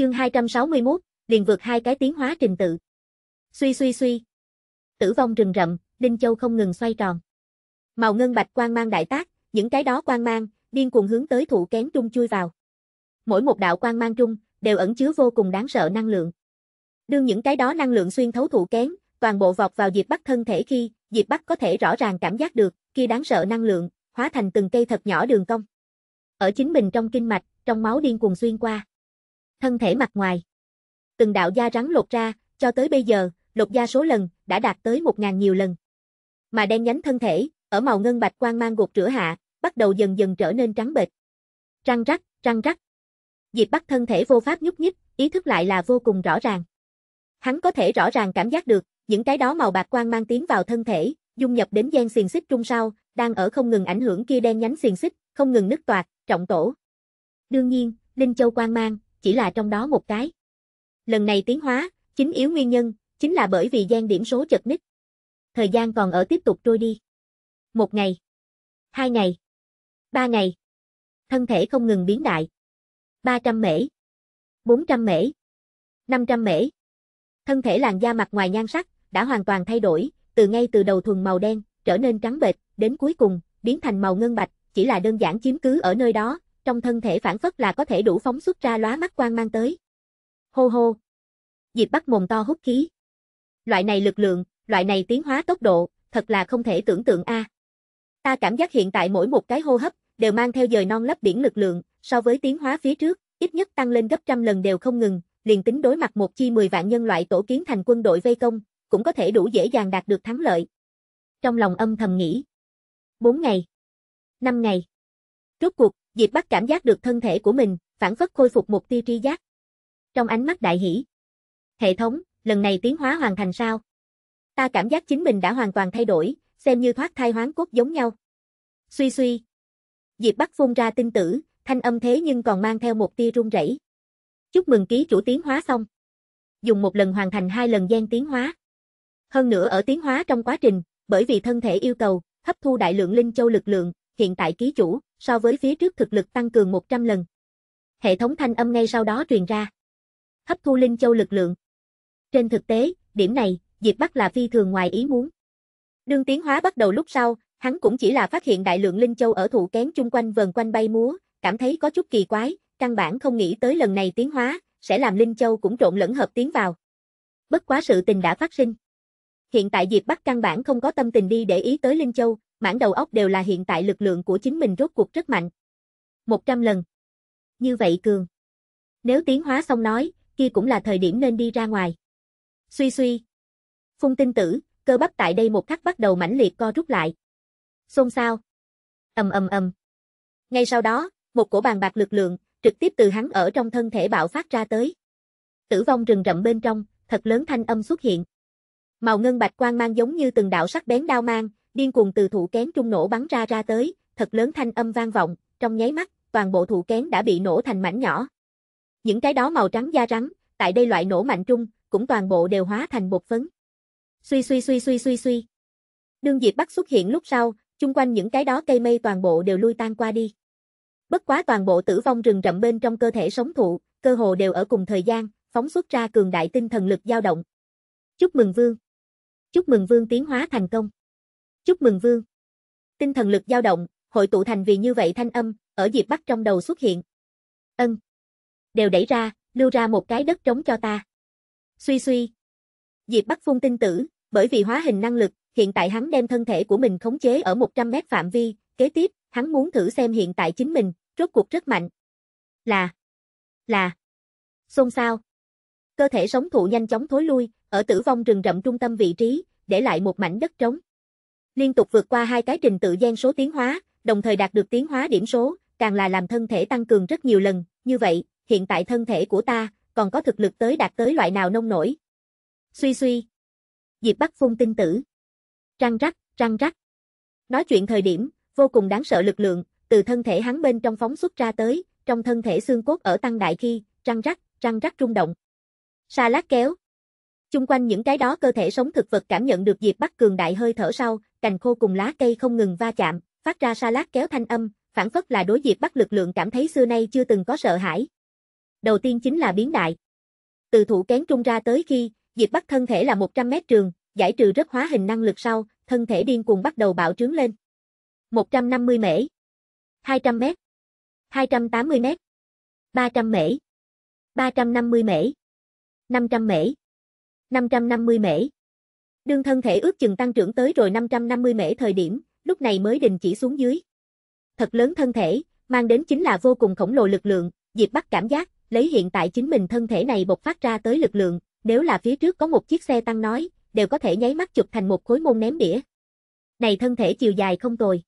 Chương 261, liền vượt hai cái tiến hóa trình tự. Suy suy suy. Tử vong rừng rậm, Linh Châu không ngừng xoay tròn. Màu ngân bạch quang mang đại tác, những cái đó quang mang, điên cuồng hướng tới thủ kén trung chui vào. Mỗi một đạo quang mang trung, đều ẩn chứa vô cùng đáng sợ năng lượng. Đương những cái đó năng lượng xuyên thấu thủ kén, toàn bộ vọt vào Diệp Bắc thân thể khi, Diệp Bắc có thể rõ ràng cảm giác được, kia đáng sợ năng lượng, hóa thành từng cây thật nhỏ đường cong. Ở chính mình trong kinh mạch, trong máu điên cuồng xuyên qua thân thể mặt ngoài. Từng đạo da rắn lột ra, cho tới bây giờ, lột da số lần, đã đạt tới 1.000 nhiều lần. Mà đen nhánh thân thể, ở màu ngân bạch quang mang gột rửa hạ, bắt đầu dần dần trở nên trắng bệch. Răng rắc, răng rắc. Diệp bắt thân thể vô pháp nhúc nhích, ý thức lại là vô cùng rõ ràng. Hắn có thể rõ ràng cảm giác được, những cái đó màu bạc quang mang tiến vào thân thể, dung nhập đến gen xiềng xích trung sau, đang ở không ngừng ảnh hưởng kia đen nhánh xiềng xích, không ngừng nứt toạc, trọng tổ. Đương nhiên, Linh Châu quang mang, chỉ là trong đó một cái. Lần này tiến hóa, chính yếu nguyên nhân, chính là bởi vì gian điểm số chật ních. Thời gian còn ở tiếp tục trôi đi. Một ngày, hai ngày, ba ngày. Thân thể không ngừng biến đại. 300 mễ, 400 mễ, 500 mễ. Thân thể làn da mặt ngoài nhan sắc đã hoàn toàn thay đổi, từ ngay từ đầu thuần màu đen trở nên trắng bệch, đến cuối cùng biến thành màu ngân bạch, chỉ là đơn giản chiếm cứ ở nơi đó, trong thân thể phản phất là có thể đủ phóng xuất ra lóa mắt quang mang tới. Hô hô. Diệp Bắc mồm to hút khí. Loại này lực lượng, loại này tiến hóa tốc độ, thật là không thể tưởng tượng a. Ta cảm giác hiện tại mỗi một cái hô hấp đều mang theo dời non lấp biển lực lượng, so với tiến hóa phía trước, ít nhất tăng lên gấp trăm lần đều không ngừng, liền tính đối mặt một chi 10 vạn nhân loại tổ kiến thành quân đội vây công, cũng có thể đủ dễ dàng đạt được thắng lợi. Trong lòng âm thầm nghĩ. 4 ngày. 5 ngày. Rốt cuộc, Diệp Bắc cảm giác được thân thể của mình, phản phất khôi phục một tia tri giác. Trong ánh mắt đại hỉ. Hệ thống, lần này tiến hóa hoàn thành sao? Ta cảm giác chính mình đã hoàn toàn thay đổi, xem như thoát thai hoán cốt giống nhau. Suy suy. Diệp Bắc phun ra tinh tử, thanh âm thế nhưng còn mang theo một tia run rẩy. Chúc mừng ký chủ tiến hóa xong. Dùng một lần hoàn thành hai lần gian tiến hóa. Hơn nữa ở tiến hóa trong quá trình, bởi vì thân thể yêu cầu, hấp thu đại lượng linh châu lực lượng, hiện tại ký chủ, so với phía trước thực lực tăng cường 100 lần. Hệ thống thanh âm ngay sau đó truyền ra. Hấp thu Linh Châu lực lượng. Trên thực tế, điểm này, Diệp Bắc là phi thường ngoài ý muốn. Đương tiến hóa bắt đầu lúc sau, hắn cũng chỉ là phát hiện đại lượng Linh Châu ở thụ kén chung quanh vần quanh bay múa, cảm thấy có chút kỳ quái, căn bản không nghĩ tới lần này tiến hóa, sẽ làm Linh Châu cũng trộn lẫn hợp tiến vào. Bất quá sự tình đã phát sinh. Hiện tại Diệp Bắc căn bản không có tâm tình đi để ý tới Linh Châu, mãn đầu óc đều là hiện tại lực lượng của chính mình rốt cuộc rất mạnh. 100 lần. Như vậy cường. Nếu tiến hóa xong nói, kia cũng là thời điểm nên đi ra ngoài. Suy suy. Phung tinh tử, cơ bắp tại đây một khắc bắt đầu mãnh liệt co rút lại. Xôn xao. Ầm ầm ầm. Ngay sau đó, một cổ bàn bạc lực lượng trực tiếp từ hắn ở trong thân thể bạo phát ra tới. Tử vong rừng rậm bên trong, thật lớn thanh âm xuất hiện. Màu ngân bạch quang mang giống như từng đạo sắc bén đao mang, điên cuồng từ thủ kén trung nổ bắn ra ra tới, thật lớn thanh âm vang vọng, trong nháy mắt, toàn bộ thủ kén đã bị nổ thành mảnh nhỏ. Những cái đó màu trắng da rắn, tại đây loại nổ mạnh trung, cũng toàn bộ đều hóa thành bột phấn. Suy suy suy suy suy suy. Đương Diệp Bắc xuất hiện lúc sau, chung quanh những cái đó cây mây toàn bộ đều lui tan qua đi. Bất quá toàn bộ tử vong rừng rậm bên trong cơ thể sống thụ, cơ hồ đều ở cùng thời gian, phóng xuất ra cường đại tinh thần lực dao động. Chúc mừng vương. Chúc mừng vương tiến hóa thành công. Chúc mừng vương. Tinh thần lực dao động, hội tụ thành vì như vậy thanh âm, ở Diệp Bắc trong đầu xuất hiện. Ân. Đều đẩy ra, lưu ra một cái đất trống cho ta. Suy suy. Diệp Bắc phun tinh tử, bởi vì hóa hình năng lực, hiện tại hắn đem thân thể của mình khống chế ở 100 mét phạm vi, kế tiếp, hắn muốn thử xem hiện tại chính mình, rốt cuộc rất mạnh. Là. Là. Xôn xao. Cơ thể sống thụ nhanh chóng thối lui, ở tử vong rừng rậm trung tâm vị trí, để lại một mảnh đất trống liên tục vượt qua hai cái trình tự gen số tiến hóa, đồng thời đạt được tiến hóa điểm số, càng là làm thân thể tăng cường rất nhiều lần, như vậy, hiện tại thân thể của ta, còn có thực lực tới đạt tới loại nào nông nổi. Suy suy. Diệp Bắc phun tinh tử. Răng rắc, răng rắc. Nói chuyện thời điểm, vô cùng đáng sợ lực lượng, từ thân thể hắn bên trong phóng xuất ra tới, trong thân thể xương cốt ở tăng đại khi, răng rắc, răng rắc rung động. Sa lát kéo. Chung quanh những cái đó cơ thể sống thực vật cảm nhận được Diệp Bắc cường đại hơi thở sau, cành khô cùng lá cây không ngừng va chạm, phát ra sa lát kéo thanh âm, phản phất là đối diệp bắt lực lượng cảm thấy xưa nay chưa từng có sợ hãi. Đầu tiên chính là biến đại. Từ thủ kén trung ra tới khi, diệp bắt thân thể là 100 mét trường, giải trừ rất hóa hình năng lực sau, thân thể điên cuồng bắt đầu bạo trướng lên. 150 mễ, 200 mét, 280 mét, 300 mễ, 350 mễ, 500 mễ, 550 mễ. Đương thân thể ước chừng tăng trưởng tới rồi 550 mễ thời điểm, lúc này mới đình chỉ xuống dưới. Thật lớn thân thể, mang đến chính là vô cùng khổng lồ lực lượng, Diệp Bắc cảm giác, lấy hiện tại chính mình thân thể này bộc phát ra tới lực lượng, nếu là phía trước có một chiếc xe tăng nói, đều có thể nháy mắt chụp thành một khối môn ném đĩa. Này thân thể chiều dài không tồi.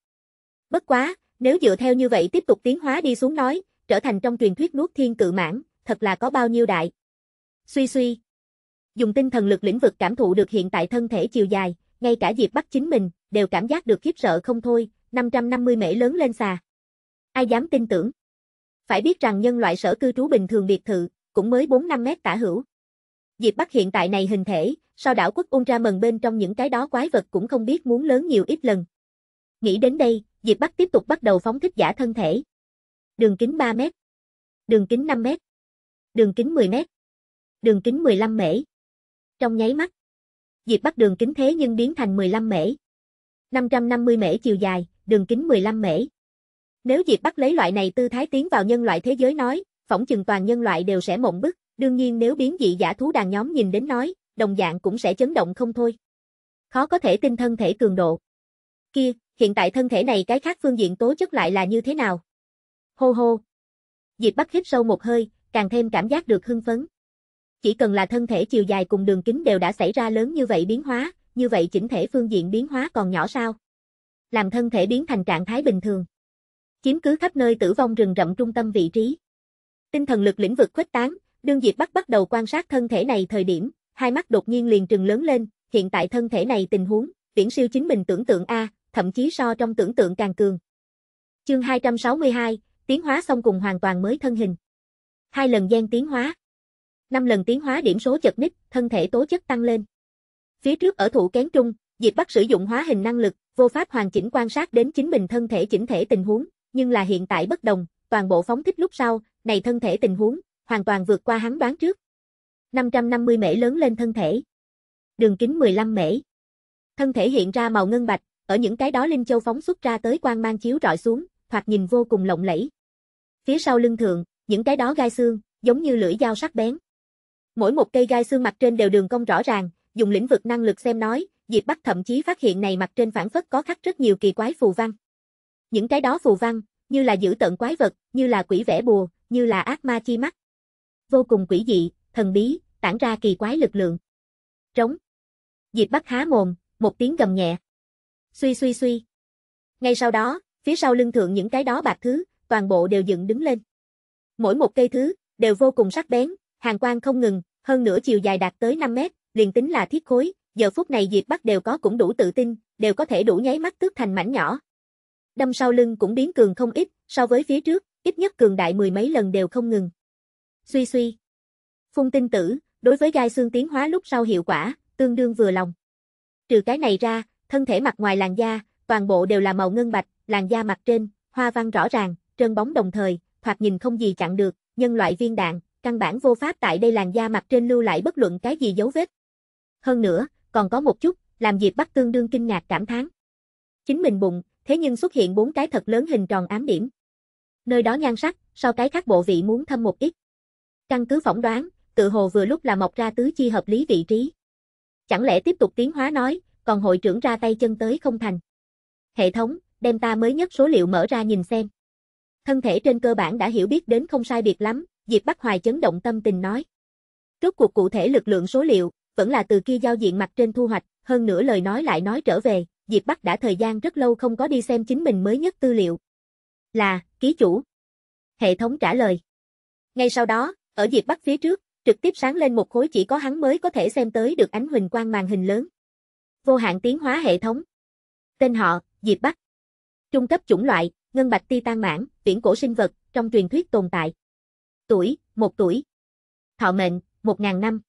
Bất quá, nếu dựa theo như vậy tiếp tục tiến hóa đi xuống nói, trở thành trong truyền thuyết nuốt thiên cự mãn, thật là có bao nhiêu đại. Suy suy, dùng tinh thần lực lĩnh vực cảm thụ được hiện tại thân thể chiều dài, ngay cả Diệp Bắc chính mình, đều cảm giác được khiếp sợ không thôi, 550 mễ lớn lên xà. Ai dám tin tưởng? Phải biết rằng nhân loại sở cư trú bình thường biệt thự, cũng mới 4-5 mét tả hữu. Diệp Bắc hiện tại này hình thể, sao đảo quốc ung ra mần bên trong những cái đó quái vật cũng không biết muốn lớn nhiều ít lần. Nghĩ đến đây, Diệp Bắc tiếp tục bắt đầu phóng thích giả thân thể. Đường kính 3 mét. Đường kính 5 mét. Đường kính 10 mét. Đường kính 15 mễ trong nháy mắt. Diệp Bắc đường kính thế nhưng biến thành 15 mễ. 550 mễ chiều dài, đường kính 15 mễ. Nếu Diệp Bắc lấy loại này tư thái tiến vào nhân loại thế giới nói, phỏng chừng toàn nhân loại đều sẽ mộng bức, đương nhiên nếu biến dị giả thú đàn nhóm nhìn đến nói, đồng dạng cũng sẽ chấn động không thôi. Khó có thể tin thân thể cường độ. Kia, hiện tại thân thể này cái khác phương diện tố chất lại là như thế nào? Hô hô. Diệp Bắc hít sâu một hơi, càng thêm cảm giác được hưng phấn. Chỉ cần là thân thể chiều dài cùng đường kính đều đã xảy ra lớn như vậy biến hóa, như vậy chỉnh thể phương diện biến hóa còn nhỏ sao? Làm thân thể biến thành trạng thái bình thường. Chiếm cứ khắp nơi tử vong rừng rậm trung tâm vị trí. Tinh thần lực lĩnh vực khuếch tán, đương Diệp bắt bắt đầu quan sát thân thể này thời điểm, hai mắt đột nhiên liền trừng lớn lên, hiện tại thân thể này tình huống, viễn siêu chính mình tưởng tượng a, thậm chí so trong tưởng tượng càng cường. Chương 262, tiến hóa xong cùng hoàn toàn mới thân hình. Hai lần gian tiến hóa. Năm lần tiến hóa điểm số chật ních, thân thể tố chất tăng lên. Phía trước ở thủ kén trung, Diệp Bắc sử dụng hóa hình năng lực, vô pháp hoàn chỉnh quan sát đến chính mình thân thể chỉnh thể tình huống, nhưng là hiện tại bất đồng, toàn bộ phóng thích lúc sau, này thân thể tình huống, hoàn toàn vượt qua hắn đoán trước. 550 mễ lớn lên thân thể. Đường kính 15 mễ. Thân thể hiện ra màu ngân bạch, ở những cái đó linh châu phóng xuất ra tới quang mang chiếu rọi xuống, thoạt nhìn vô cùng lộng lẫy. Phía sau lưng thượng, những cái đó gai xương, giống như lưỡi dao sắc bén. Mỗi một cây gai xương mặt trên đều đường cong rõ ràng, dùng lĩnh vực năng lực xem nói, Diệp Bắc thậm chí phát hiện này mặt trên phản phất có khắc rất nhiều kỳ quái phù văn. Những cái đó phù văn, như là giữ tận quái vật, như là quỷ vẽ bùa, như là ác ma chi mắt. Vô cùng quỷ dị, thần bí, tản ra kỳ quái lực lượng. Trống. Diệp Bắc há mồm, một tiếng gầm nhẹ. Suy suy suy. Ngay sau đó, phía sau lưng thượng những cái đó bạc thứ, toàn bộ đều dựng đứng lên. Mỗi một cây thứ, đều vô cùng sắc bén, hàng quang không ngừng, hơn nửa chiều dài đạt tới 5 mét, liền tính là thiết khối, giờ phút này Diệp Bắc đều có cũng đủ tự tin, đều có thể đủ nháy mắt tước thành mảnh nhỏ. Đâm sau lưng cũng biến cường không ít, so với phía trước, ít nhất cường đại mười mấy lần đều không ngừng. Suy suy. Phung tinh tử, đối với gai xương tiến hóa lúc sau hiệu quả, tương đương vừa lòng. Trừ cái này ra, thân thể mặt ngoài làn da, toàn bộ đều là màu ngân bạch, làn da mặt trên, hoa văn rõ ràng, trơn bóng đồng thời, thoạt nhìn không gì chặn được, nhân loại viên đạn, căn bản vô pháp tại đây làn da mặt trên lưu lại bất luận cái gì dấu vết. Hơn nữa, còn có một chút, làm Diệp Bắc tương đương kinh ngạc cảm thán. Chính mình bụng, thế nhưng xuất hiện bốn cái thật lớn hình tròn ám điểm. Nơi đó nhan sắc, sau cái khác bộ vị muốn thâm một ít. Căn cứ phỏng đoán, tự hồ vừa lúc là mọc ra tứ chi hợp lý vị trí. Chẳng lẽ tiếp tục tiến hóa nói, còn hội trưởng ra tay chân tới không thành. Hệ thống, đem ta mới nhất số liệu mở ra nhìn xem. Thân thể trên cơ bản đã hiểu biết đến không sai biệt lắm, Diệp Bắc Hoài chấn động tâm tình nói. Rốt cuộc cụ thể lực lượng số liệu, vẫn là từ kia giao diện mặt trên thu hoạch, hơn nữa lời nói lại nói trở về, Diệp Bắc đã thời gian rất lâu không có đi xem chính mình mới nhất tư liệu. Là, ký chủ. Hệ thống trả lời. Ngay sau đó, ở Diệp Bắc phía trước, trực tiếp sáng lên một khối chỉ có hắn mới có thể xem tới được ánh huỳnh quang màn hình lớn. Vô hạn tiến hóa hệ thống. Tên họ, Diệp Bắc. Trung cấp chủng loại, ngân bạch ti tan mãn, viễn cổ sinh vật, trong truyền thuyết tồn tại tuổi, 1 tuổi. Thọ mệnh, 1.000 năm.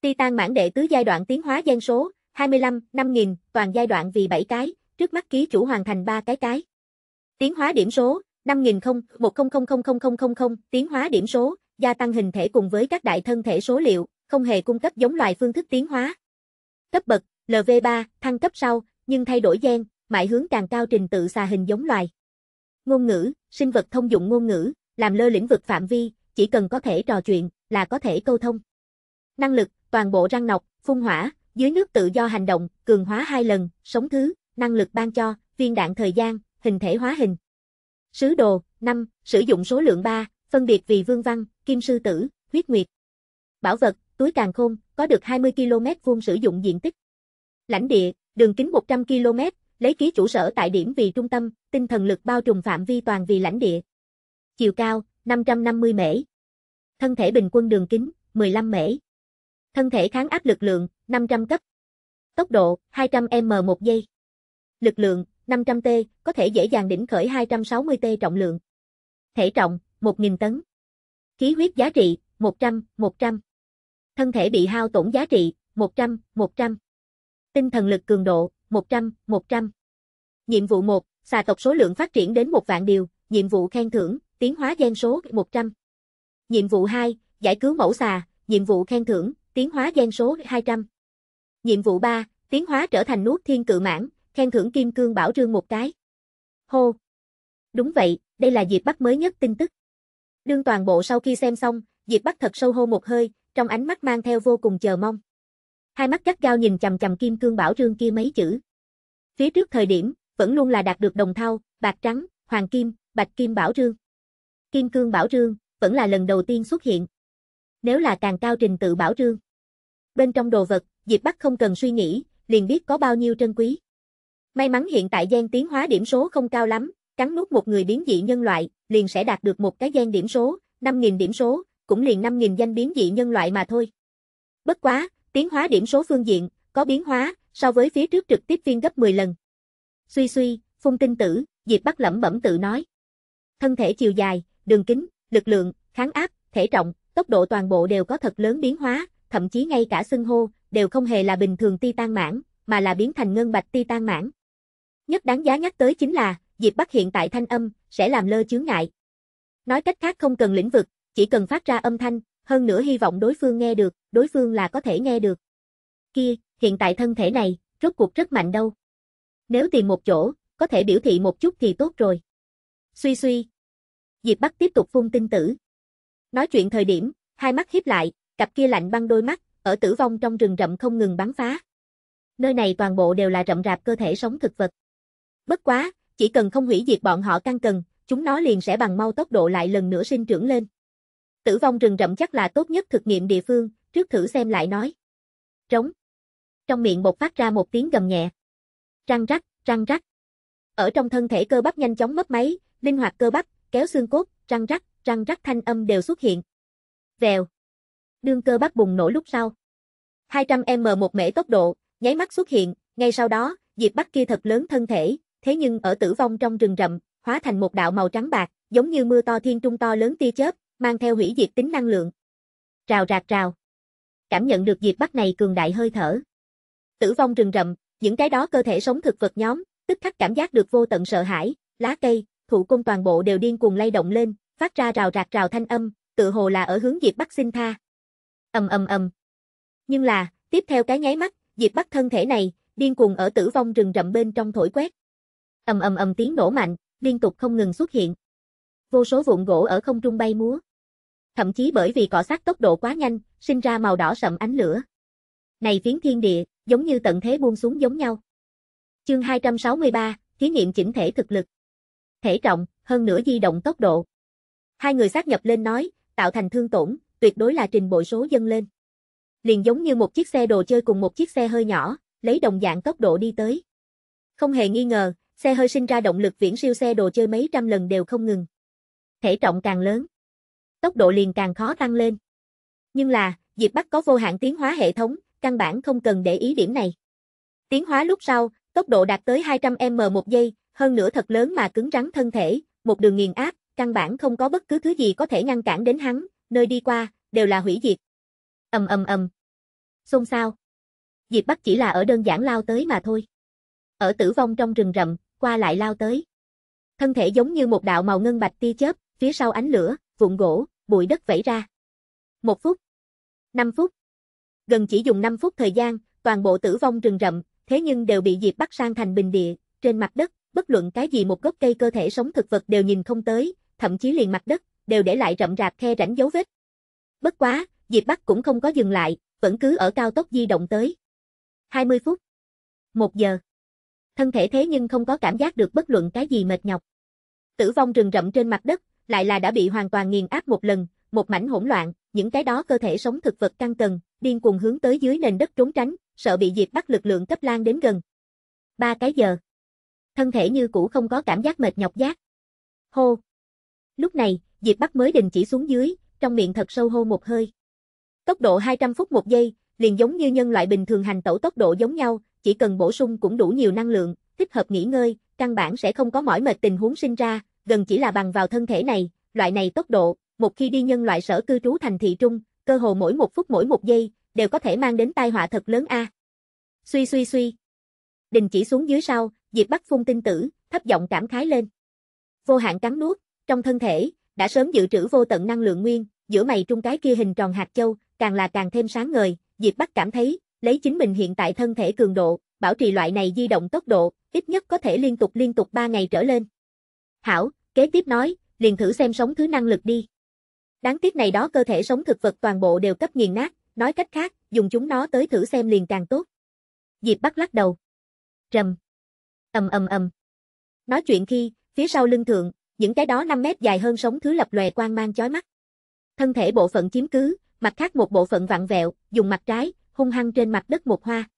Titan mãn đệ tứ giai đoạn tiến hóa gen số, 25, 5.000, toàn giai đoạn vì 7 cái, trước mắt ký chủ hoàn thành 3 cái cái. Tiến hóa điểm số, 5.000, 100000000, tiến hóa điểm số, gia tăng hình thể cùng với các đại thân thể số liệu, không hề cung cấp giống loài phương thức tiến hóa. Cấp bậc, LV3, thăng cấp sau, nhưng thay đổi gen, mãi hướng càng cao trình tự xà hình giống loài. Ngôn ngữ, sinh vật thông dụng ngôn ngữ, làm lơ lĩnh vực phạm vi, chỉ cần có thể trò chuyện, là có thể câu thông. Năng lực, toàn bộ răng nọc, phun hỏa, dưới nước tự do hành động, cường hóa hai lần, sống thứ, năng lực ban cho, viên đạn thời gian, hình thể hóa hình. Sứ đồ, 5, sử dụng số lượng 3, phân biệt vì vương văn, kim sư tử, huyết nguyệt. Bảo vật, túi càng khôn, có được 20 km vuông sử dụng diện tích. Lãnh địa, đường kính 100 km, lấy ký chủ sở tại điểm vì trung tâm, tinh thần lực bao trùm phạm vi toàn vì lãnh địa chiều cao 550 mễ. Thân thể bình quân đường kính 15 mễ. Thân thể kháng áp lực lượng 500 cấp. Tốc độ 200 m một giây. Lực lượng 500T, có thể dễ dàng đỉnh khởi 260T trọng lượng. Thể trọng 1000 tấn. Khí huyết giá trị 100, 100. Thân thể bị hao tổn giá trị 100, 100. Tinh thần lực cường độ 100, 100. Nhiệm vụ 1, xà tộc số lượng phát triển đến một vạn điều, nhiệm vụ khen thưởng, tiến hóa gen số 100. Nhiệm vụ 2, giải cứu mẫu xà, nhiệm vụ khen thưởng, tiến hóa gen số 200. Nhiệm vụ 3, tiến hóa trở thành nuốt thiên cự mãn, khen thưởng kim cương bảo trương một cái. Hô! Đúng vậy, đây là Diệp Bắc mới nhất tin tức. Đương toàn bộ sau khi xem xong, Diệp Bắc thật sâu hô một hơi, trong ánh mắt mang theo vô cùng chờ mong. Hai mắt gắt gao nhìn chầm chầm kim cương bảo trương kia mấy chữ. Phía trước thời điểm, vẫn luôn là đạt được đồng thau, bạc trắng, hoàng kim, bạch kim bảo trương. Kim cương bảo trương vẫn là lần đầu tiên xuất hiện. Nếu là càng cao trình tự bảo trương, Bên trong đồ vật, Diệp Bắc không cần suy nghĩ, liền biết có bao nhiêu trân quý. May mắn hiện tại gian tiến hóa điểm số không cao lắm, cắn nuốt một người biến dị nhân loại, liền sẽ đạt được một cái gian điểm số, 5.000 điểm số, cũng liền 5.000 danh biến dị nhân loại mà thôi. Bất quá, tiến hóa điểm số phương diện, có biến hóa, so với phía trước trực tiếp phiên gấp 10 lần. Suy suy, phung tinh tử, Diệp Bắc lẩm bẩm tự nói. Thân thể chiều dài, đường kính, lực lượng, kháng áp, thể trọng, tốc độ toàn bộ đều có thật lớn biến hóa, thậm chí ngay cả xưng hô, đều không hề là bình thường titan mãn, mà là biến thành ngân bạch titan mãn. Nhất đáng giá nhắc tới chính là, Diệp Bắc hiện tại thanh âm, sẽ làm lơ chướng ngại. Nói cách khác không cần lĩnh vực, chỉ cần phát ra âm thanh, hơn nữa hy vọng đối phương nghe được, đối phương là có thể nghe được. Kia, hiện tại thân thể này, rốt cuộc rất mạnh đâu. Nếu tìm một chỗ, có thể biểu thị một chút thì tốt rồi. Suy suy, Diệp Bắc tiếp tục phun tinh tử. Nói chuyện thời điểm, hai mắt hiếp lại, cặp kia lạnh băng đôi mắt, ở tử vong trong rừng rậm không ngừng bắn phá. Nơi này toàn bộ đều là rậm rạp cơ thể sống thực vật. Bất quá, chỉ cần không hủy diệt bọn họ căng cần, chúng nó liền sẽ bằng mau tốc độ lại lần nữa sinh trưởng lên. Tử vong rừng rậm chắc là tốt nhất thực nghiệm địa phương, trước thử xem lại nói. Trống. Trong miệng bột phát ra một tiếng gầm nhẹ. Răng rắc, răng rắc. Ở trong thân thể cơ bắp nhanh chóng mất máy, linh hoạt cơ bắp, kéo xương cốt, răng rắc, răng rắc thanh âm đều xuất hiện. Vèo. Đương cơ bắt bùng nổ lúc sau. 200m một mễ tốc độ, nháy mắt xuất hiện, ngay sau đó, Diệp Bắc kia thật lớn thân thể, thế nhưng ở tử vong trong rừng rậm, hóa thành một đạo màu trắng bạc, giống như mưa to thiên trung to lớn tia chớp, mang theo hủy diệt tính năng lượng. Rào rạc rào. Cảm nhận được Diệp Bắc này cường đại hơi thở. Tử vong rừng rậm, những cái đó cơ thể sống thực vật nhóm, tức khắc cảm giác được vô tận sợ hãi, lá cây, thủ cung toàn bộ đều điên cuồng lay động lên, phát ra rào rạc rào thanh âm, tự hồ là ở hướng Diệp Bắc xin tha. Ầm ầm ầm. Nhưng là, tiếp theo cái nháy mắt, Diệp Bắc thân thể này, điên cuồng ở tử vong rừng rậm bên trong thổi quét. Ầm ầm ầm tiếng nổ mạnh, liên tục không ngừng xuất hiện. Vô số vụn gỗ ở không trung bay múa. Thậm chí bởi vì cọ sát tốc độ quá nhanh, sinh ra màu đỏ sậm ánh lửa. Này phiến thiên địa, giống như tận thế buông xuống giống nhau. Chương 263, thí nghiệm chỉnh thể thực lực thể trọng, hơn nữa di động tốc độ. Hai người xác nhập lên nói, tạo thành thương tổn, tuyệt đối là trình bội số dâng lên. Liền giống như một chiếc xe đồ chơi cùng một chiếc xe hơi nhỏ, lấy đồng dạng tốc độ đi tới. Không hề nghi ngờ, xe hơi sinh ra động lực viễn siêu xe đồ chơi mấy trăm lần đều không ngừng. Thể trọng càng lớn, tốc độ liền càng khó tăng lên. Nhưng là, Diệp Bắc có vô hạn tiến hóa hệ thống, căn bản không cần để ý điểm này. Tiến hóa lúc sau, tốc độ đạt tới 200m một giây, hơn nữa thật lớn mà cứng rắn thân thể, một đường nghiền áp, căn bản không có bất cứ thứ gì có thể ngăn cản đến hắn, nơi đi qua, đều là hủy diệt. Ầm ầm ầm. Xôn sao Diệp Bắc chỉ là ở đơn giản lao tới mà thôi. Ở tử vong trong rừng rậm, qua lại lao tới. Thân thể giống như một đạo màu ngân bạch tia chớp, phía sau ánh lửa, vụn gỗ, bụi đất vẩy ra. Một phút. Năm phút. Gần chỉ dùng 5 phút thời gian, toàn bộ tử vong rừng rậm, thế nhưng đều bị Diệp Bắc sang thành bình địa, trên mặt đất, bất luận cái gì một gốc cây cơ thể sống thực vật đều nhìn không tới, thậm chí liền mặt đất, đều để lại rậm rạp khe rãnh dấu vết. Bất quá, Diệp Bắc cũng không có dừng lại, vẫn cứ ở cao tốc di động tới. 20 phút. 1 giờ. Thân thể thế nhưng không có cảm giác được bất luận cái gì mệt nhọc. Tử vong rừng rậm trên mặt đất, lại là đã bị hoàn toàn nghiền áp một lần, một mảnh hỗn loạn, những cái đó cơ thể sống thực vật căng cần, điên cuồng hướng tới dưới nền đất trốn tránh, sợ bị Diệp Bắc lực lượng cấp lan đến gần. Ba cái giờ thân thể như cũ không có cảm giác mệt nhọc giác. Hô! Lúc này, Diệp Bắc mới đình chỉ xuống dưới, trong miệng thật sâu hô một hơi. Tốc độ 200 phút một giây, liền giống như nhân loại bình thường hành tẩu tốc độ giống nhau, chỉ cần bổ sung cũng đủ nhiều năng lượng, thích hợp nghỉ ngơi, căn bản sẽ không có mỏi mệt tình huống sinh ra, gần chỉ là bằng vào thân thể này, loại này tốc độ, một khi đi nhân loại sở cư trú thành thị trung, cơ hồ mỗi một phút mỗi một giây, đều có thể mang đến tai họa thật lớn a. Suy suy suy. Đình chỉ xuống dưới sau, Diệp Bắc phun tinh tử, thấp giọng cảm khái lên. Vô hạn cắn nuốt, trong thân thể, đã sớm dự trữ vô tận năng lượng nguyên, giữa mày trung cái kia hình tròn hạt châu, càng là càng thêm sáng ngời, Diệp Bắc cảm thấy, lấy chính mình hiện tại thân thể cường độ, bảo trì loại này di động tốc độ, ít nhất có thể liên tục liên tục 3 ngày trở lên. Hảo, kế tiếp nói, liền thử xem sống thứ năng lực đi. Đáng tiếc này đó cơ thể sống thực vật toàn bộ đều cấp nghiền nát, nói cách khác, dùng chúng nó tới thử xem liền càng tốt. Diệp Bắc lắc đầu. Trầm ầm ầm ầm. Nói chuyện khi, phía sau lưng thượng, những cái đó 5 mét dài hơn sống thứ lập lòe quang mang chói mắt. Thân thể bộ phận chiếm cứ, mặt khác một bộ phận vặn vẹo, dùng mặt trái, hung hăng trên mặt đất một hoa.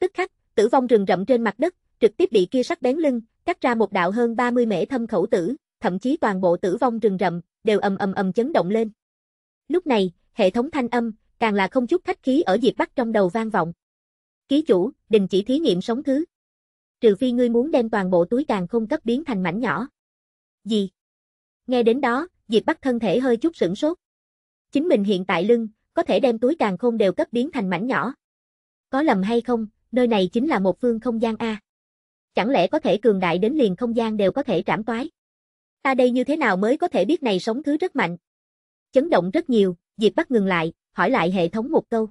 Tức khắc, tử vong rừng rậm trên mặt đất, trực tiếp bị kia sắc bén lưng, cắt ra một đạo hơn 30 mễ thâm khẩu tử, thậm chí toàn bộ tử vong rừng rậm, đều ầm ầm ầm chấn động lên. Lúc này, hệ thống thanh âm, càng là không chút khách khí ở Diệp Bắc trong đầu vang vọng. Ký chủ, đình chỉ thí nghiệm sống thứ trừ phi ngươi muốn đem toàn bộ túi càng không cấp biến thành mảnh nhỏ. Gì? Nghe đến đó, Diệp Bắc thân thể hơi chút sửng sốt. Chính mình hiện tại lưng, có thể đem túi càng không đều cấp biến thành mảnh nhỏ. Có lầm hay không, nơi này chính là một phương không gian A. Chẳng lẽ có thể cường đại đến liền không gian đều có thể trảm toái? Ta đây như thế nào mới có thể biết này sống thứ rất mạnh? Chấn động rất nhiều, Diệp Bắc ngừng lại, hỏi lại hệ thống một câu.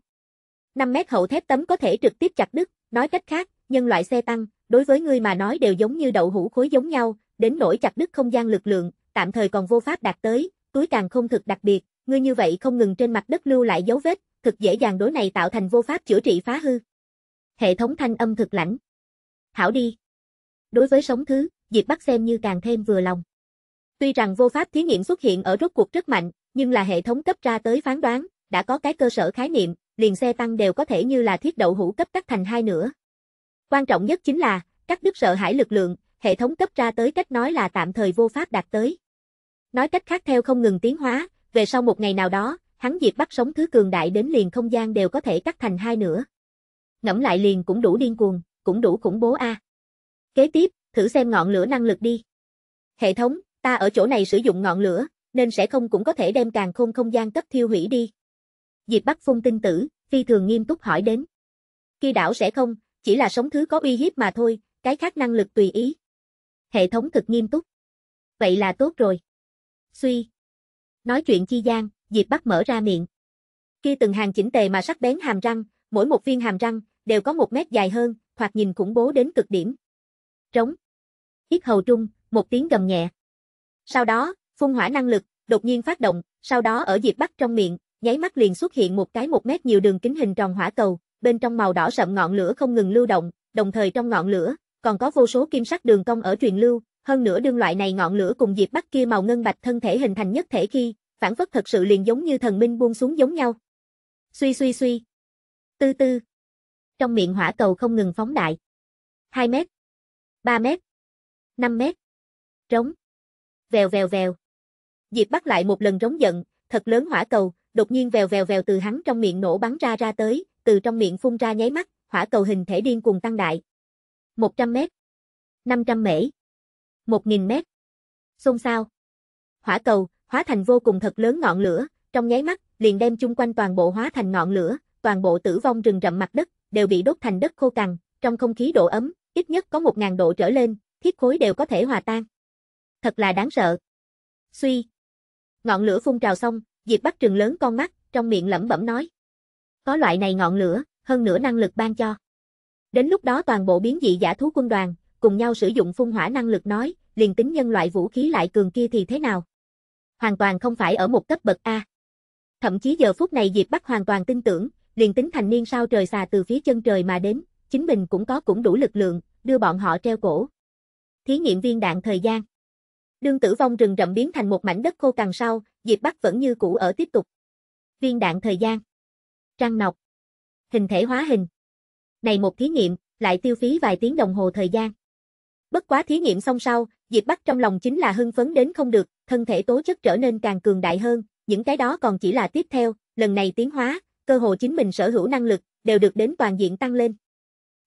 5 mét hậu thép tấm có thể trực tiếp chặt đứt, nói cách khác, nhân loại xe tăng, đối với ngươi mà nói đều giống như đậu hũ khối giống nhau, đến nỗi chặt đứt không gian lực lượng, tạm thời còn vô pháp đạt tới, túi càng không thực đặc biệt, ngươi như vậy không ngừng trên mặt đất lưu lại dấu vết, thực dễ dàng đối này tạo thành vô pháp chữa trị phá hư. Hệ thống thanh âm thực lãnh. Hảo đi. Đối với sống thứ, Diệp Bắc xem như càng thêm vừa lòng. Tuy rằng vô pháp thí nghiệm xuất hiện ở rốt cuộc rất mạnh, nhưng là hệ thống cấp ra tới phán đoán, đã có cái cơ sở khái niệm, liền xe tăng đều có thể như là thiết đậu hũ cấp cắt thành hai nửa, Quan trọng nhất chính là, các đứt sợ hãi lực lượng, hệ thống cấp ra tới cách nói là tạm thời vô pháp đạt tới. Nói cách khác theo không ngừng tiến hóa, về sau một ngày nào đó, hắn diệt bắt sống thứ cường đại đến liền không gian đều có thể cắt thành hai nữa Ngẫm lại liền cũng đủ điên cuồng, cũng đủ khủng bố a. Kế tiếp, thử xem ngọn lửa năng lực đi. Hệ thống, ta ở chỗ này sử dụng ngọn lửa, nên sẽ không cũng có thể đem càng khôn không gian cấp thiêu hủy đi. Diệp Bắc Phong tinh tử, phi thường nghiêm túc hỏi đến. kỳ đảo sẽ không, chỉ là sống thứ có uy hiếp mà thôi, cái khác năng lực tùy ý. Hệ thống thực nghiêm túc. Vậy là tốt rồi. Suy. Nói chuyện chi gian, Diệp Bắc mở ra miệng. Kia từng hàng chỉnh tề mà sắc bén hàm răng, mỗi một viên hàm răng đều có một mét dài hơn, thoạt nhìn khủng bố đến cực điểm. Trống. Yết hầu trung, một tiếng gầm nhẹ. Sau đó, phun hỏa năng lực đột nhiên phát động, sau đó ở Diệp Bắc trong miệng, nháy mắt liền xuất hiện một cái một mét nhiều đường kính hình tròn hỏa cầu, bên trong màu đỏ sậm ngọn lửa không ngừng lưu động, đồng thời trong ngọn lửa còn có vô số kim sắc đường cong ở truyền lưu, hơn nữa đương loại này ngọn lửa cùng diệp bắc kia màu ngân bạch thân thể hình thành nhất thể khi, phản phất thật sự liền giống như thần minh buông xuống giống nhau. Suy suy suy. Tư tư. Trong miệng hỏa cầu không ngừng phóng đại. 2 mét. 3 mét. 5 mét. Rống. Vèo vèo vèo. Diệp Bắc lại một lần rống giận, thật lớn hỏa cầu, đột nhiên vèo vèo vèo từ hắn trong miệng nổ bắn ra ra tới, từ trong miệng phun ra nháy mắt, hỏa cầu hình thể điên cuồng tăng đại. 100 mét, 500 mễ, 1000 mét. Xôn xao. Hỏa cầu hóa thành vô cùng thật lớn ngọn lửa, trong nháy mắt liền đem chung quanh toàn bộ hóa thành ngọn lửa, toàn bộ tử vong rừng rậm mặt đất đều bị đốt thành đất khô cằn, trong không khí độ ấm ít nhất có 1000 độ trở lên, thiết khối đều có thể hòa tan. Thật là đáng sợ. Suy. Ngọn lửa phun trào xong, Diệp Bắc Trừng lớn con mắt, trong miệng lẩm bẩm nói. Có loại này ngọn lửa, hơn nữa năng lực ban cho. Đến lúc đó toàn bộ biến dị giả thú quân đoàn, cùng nhau sử dụng phun hỏa năng lực nói, liền tính nhân loại vũ khí lại cường kia thì thế nào? Hoàn toàn không phải ở một cấp bậc A. Thậm chí giờ phút này Diệp Bắc hoàn toàn tin tưởng, liền tính thành niên sao trời xà từ phía chân trời mà đến, chính mình cũng có cũng đủ lực lượng, đưa bọn họ treo cổ. Thí nghiệm viên đạn thời gian. Đương tử vong rừng rậm biến thành một mảnh đất khô cằn sau, Diệp Bắc vẫn như cũ ở tiếp tục. Viên đạn thời gian. Răng nọc. Hình thể hóa hình. Này một thí nghiệm, lại tiêu phí vài tiếng đồng hồ thời gian. Bất quá thí nghiệm xong sau, Diệp Bắc trong lòng chính là hưng phấn đến không được, thân thể tố chất trở nên càng cường đại hơn, những cái đó còn chỉ là tiếp theo, lần này tiến hóa, cơ hội chính mình sở hữu năng lực, đều được đến toàn diện tăng lên.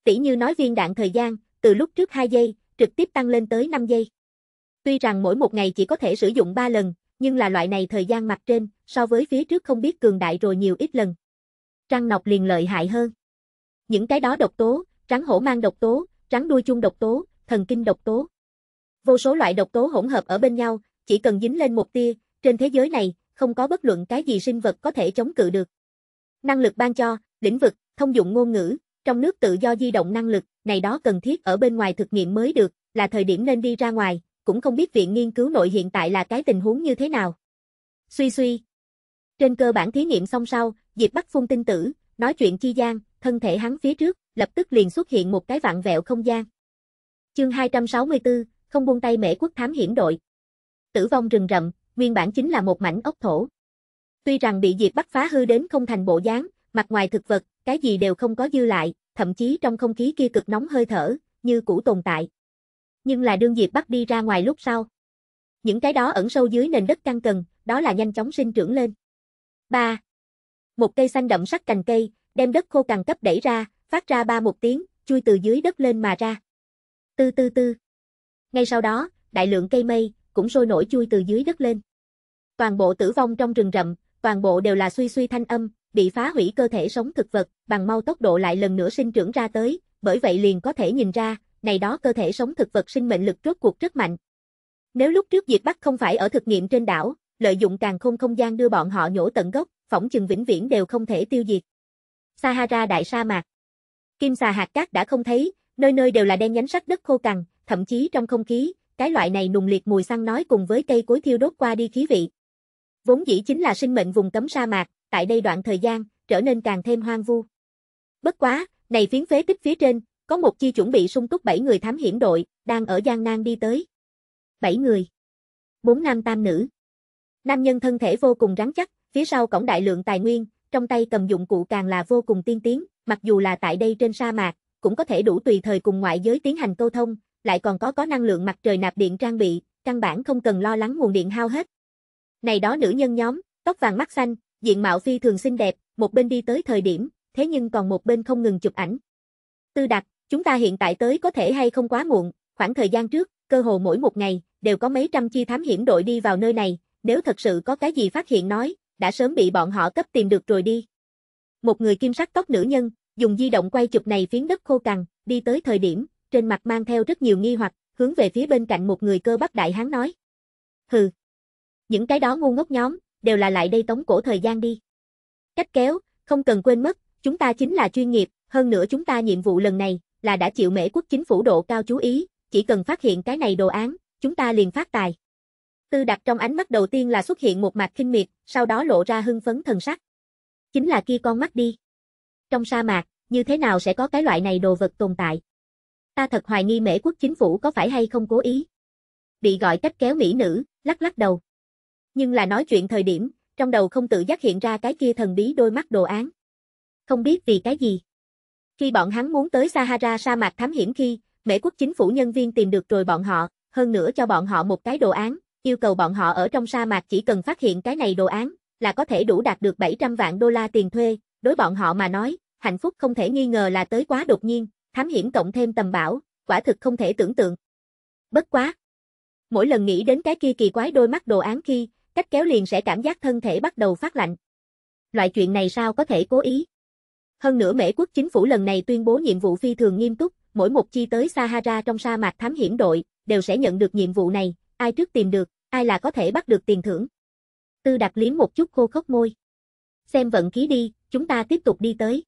Tỷ như nói viên đạn thời gian, từ lúc trước 2 giây, trực tiếp tăng lên tới 5 giây. Tuy rằng mỗi một ngày chỉ có thể sử dụng 3 lần, nhưng là loại này thời gian mặt trên, so với phía trước không biết cường đại rồi nhiều ít lần trăng nọc liền lợi hại hơn. Những cái đó độc tố, rắn hổ mang độc tố, rắn đuôi chung độc tố, thần kinh độc tố. Vô số loại độc tố hỗn hợp ở bên nhau, chỉ cần dính lên một tia, trên thế giới này, không có bất luận cái gì sinh vật có thể chống cự được. Năng lực ban cho, lĩnh vực, thông dụng ngôn ngữ, trong nước tự do di động năng lực, này đó cần thiết ở bên ngoài thực nghiệm mới được, là thời điểm nên đi ra ngoài, cũng không biết viện nghiên cứu nội hiện tại là cái tình huống như thế nào. Suy suy, trên cơ bản thí nghiệm xong sau, Diệp Bắc phun tin tử, nói chuyện chi gian, thân thể hắn phía trước, lập tức liền xuất hiện một cái vạn vẹo không gian. Chương 264, không buông tay mễ quốc thám hiểm đội. Tử vong rừng rậm, nguyên bản chính là một mảnh ốc thổ. Tuy rằng bị Diệp Bắc phá hư đến không thành bộ dáng, mặt ngoài thực vật, cái gì đều không có dư lại, thậm chí trong không khí kia cực nóng hơi thở, như cũ tồn tại. Nhưng là đương Diệp Bắc đi ra ngoài lúc sau. Những cái đó ẩn sâu dưới nền đất căng cần, đó là nhanh chóng sinh trưởng lên. Ba. Một cây xanh đậm sắc cành cây, đem đất khô cằn cấp đẩy ra, phát ra ba một tiếng, chui từ dưới đất lên mà ra. Tư tư tư. Ngay sau đó, đại lượng cây mây, cũng sôi nổi chui từ dưới đất lên. Toàn bộ tử vong trong rừng rậm, toàn bộ đều là suy suy thanh âm, bị phá hủy cơ thể sống thực vật, bằng mau tốc độ lại lần nữa sinh trưởng ra tới, bởi vậy liền có thể nhìn ra, này đó cơ thể sống thực vật sinh mệnh lực rốt cuộc rất mạnh. Nếu lúc trước diệt bắt không phải ở thực nghiệm trên đảo, lợi dụng càng không không gian đưa bọn họ nhổ tận gốc, phỏng chừng vĩnh viễn đều không thể tiêu diệt. Sahara đại sa mạc. Kim xà hạt cát đã không thấy, nơi nơi đều là đen nhánh sắc đất khô cằn, thậm chí trong không khí, cái loại này nùng liệt mùi xăng nói cùng với cây cối thiêu đốt qua đi khí vị. Vốn dĩ chính là sinh mệnh vùng cấm sa mạc, tại đây đoạn thời gian, trở nên càng thêm hoang vu. Bất quá, này phiến phế tích phía trên, có một chi chuẩn bị sung túc bảy người thám hiểm đội, đang ở gian nan đi tới. Bảy người. Bốn nam tam nữ. Nam nhân thân thể vô cùng rắn chắc, phía sau cổng đại lượng tài nguyên, trong tay cầm dụng cụ càng là vô cùng tiên tiến, mặc dù là tại đây trên sa mạc, cũng có thể đủ tùy thời cùng ngoại giới tiến hành câu thông, lại còn có có năng lượng mặt trời nạp điện trang bị, căn bản không cần lo lắng nguồn điện hao hết. Này đó nữ nhân nhóm, tóc vàng mắt xanh, diện mạo phi thường xinh đẹp, một bên đi tới thời điểm, thế nhưng còn một bên không ngừng chụp ảnh. Tư đặc, chúng ta hiện tại tới có thể hay không quá muộn, khoảng thời gian trước, cơ hồ mỗi một ngày, đều có mấy trăm chi thám hiểm đội đi vào nơi này, nếu thật sự có cái gì phát hiện nói, đã sớm bị bọn họ cấp tìm được rồi đi. Một người kim sắc tóc nữ nhân, dùng di động quay chụp này phiến đất khô cằn, đi tới thời điểm, trên mặt mang theo rất nhiều nghi hoặc, hướng về phía bên cạnh một người cơ bắp đại hán nói. Hừ, những cái đó ngu ngốc nhóm, đều là lại đây tống cổ thời gian đi. Cách kéo, không cần quên mất, chúng ta chính là chuyên nghiệp, hơn nữa chúng ta nhiệm vụ lần này, là đã chịu mễ quốc chính phủ độ cao chú ý, chỉ cần phát hiện cái này đồ án, chúng ta liền phát tài. Tư đặt trong ánh mắt đầu tiên là xuất hiện một mặt kinh miệt, sau đó lộ ra hưng phấn thần sắc. Chính là kia con mắt đi. Trong sa mạc, như thế nào sẽ có cái loại này đồ vật tồn tại? Ta thật hoài nghi mễ quốc chính phủ có phải hay không cố ý. Bị gọi cách kéo mỹ nữ, lắc lắc đầu. Nhưng là nói chuyện thời điểm, trong đầu không tự giác hiện ra cái kia thần bí đôi mắt đồ án. Không biết vì cái gì. Khi bọn hắn muốn tới Sahara sa mạc thám hiểm khi, Mễ quốc chính phủ nhân viên tìm được rồi bọn họ, hơn nữa cho bọn họ một cái đồ án, yêu cầu bọn họ ở trong sa mạc chỉ cần phát hiện cái này đồ án, là có thể đủ đạt được 700 vạn đô la tiền thuê, đối bọn họ mà nói, hạnh phúc không thể nghi ngờ là tới quá đột nhiên, thám hiểm cộng thêm tầm bảo, quả thực không thể tưởng tượng. Bất quá. Mỗi lần nghĩ đến cái kia kỳ quái đôi mắt đồ án khi, cách kéo liền sẽ cảm giác thân thể bắt đầu phát lạnh. Loại chuyện này sao có thể cố ý? Hơn nữa mỹ quốc chính phủ lần này tuyên bố nhiệm vụ phi thường nghiêm túc, mỗi một chi tới Sahara trong sa mạc thám hiểm đội, đều sẽ nhận được nhiệm vụ này, ai trước tìm được, ai là có thể bắt được tiền thưởng. Tư đặc liếm một chút khô khốc môi. Xem vận khí đi, chúng ta tiếp tục đi tới.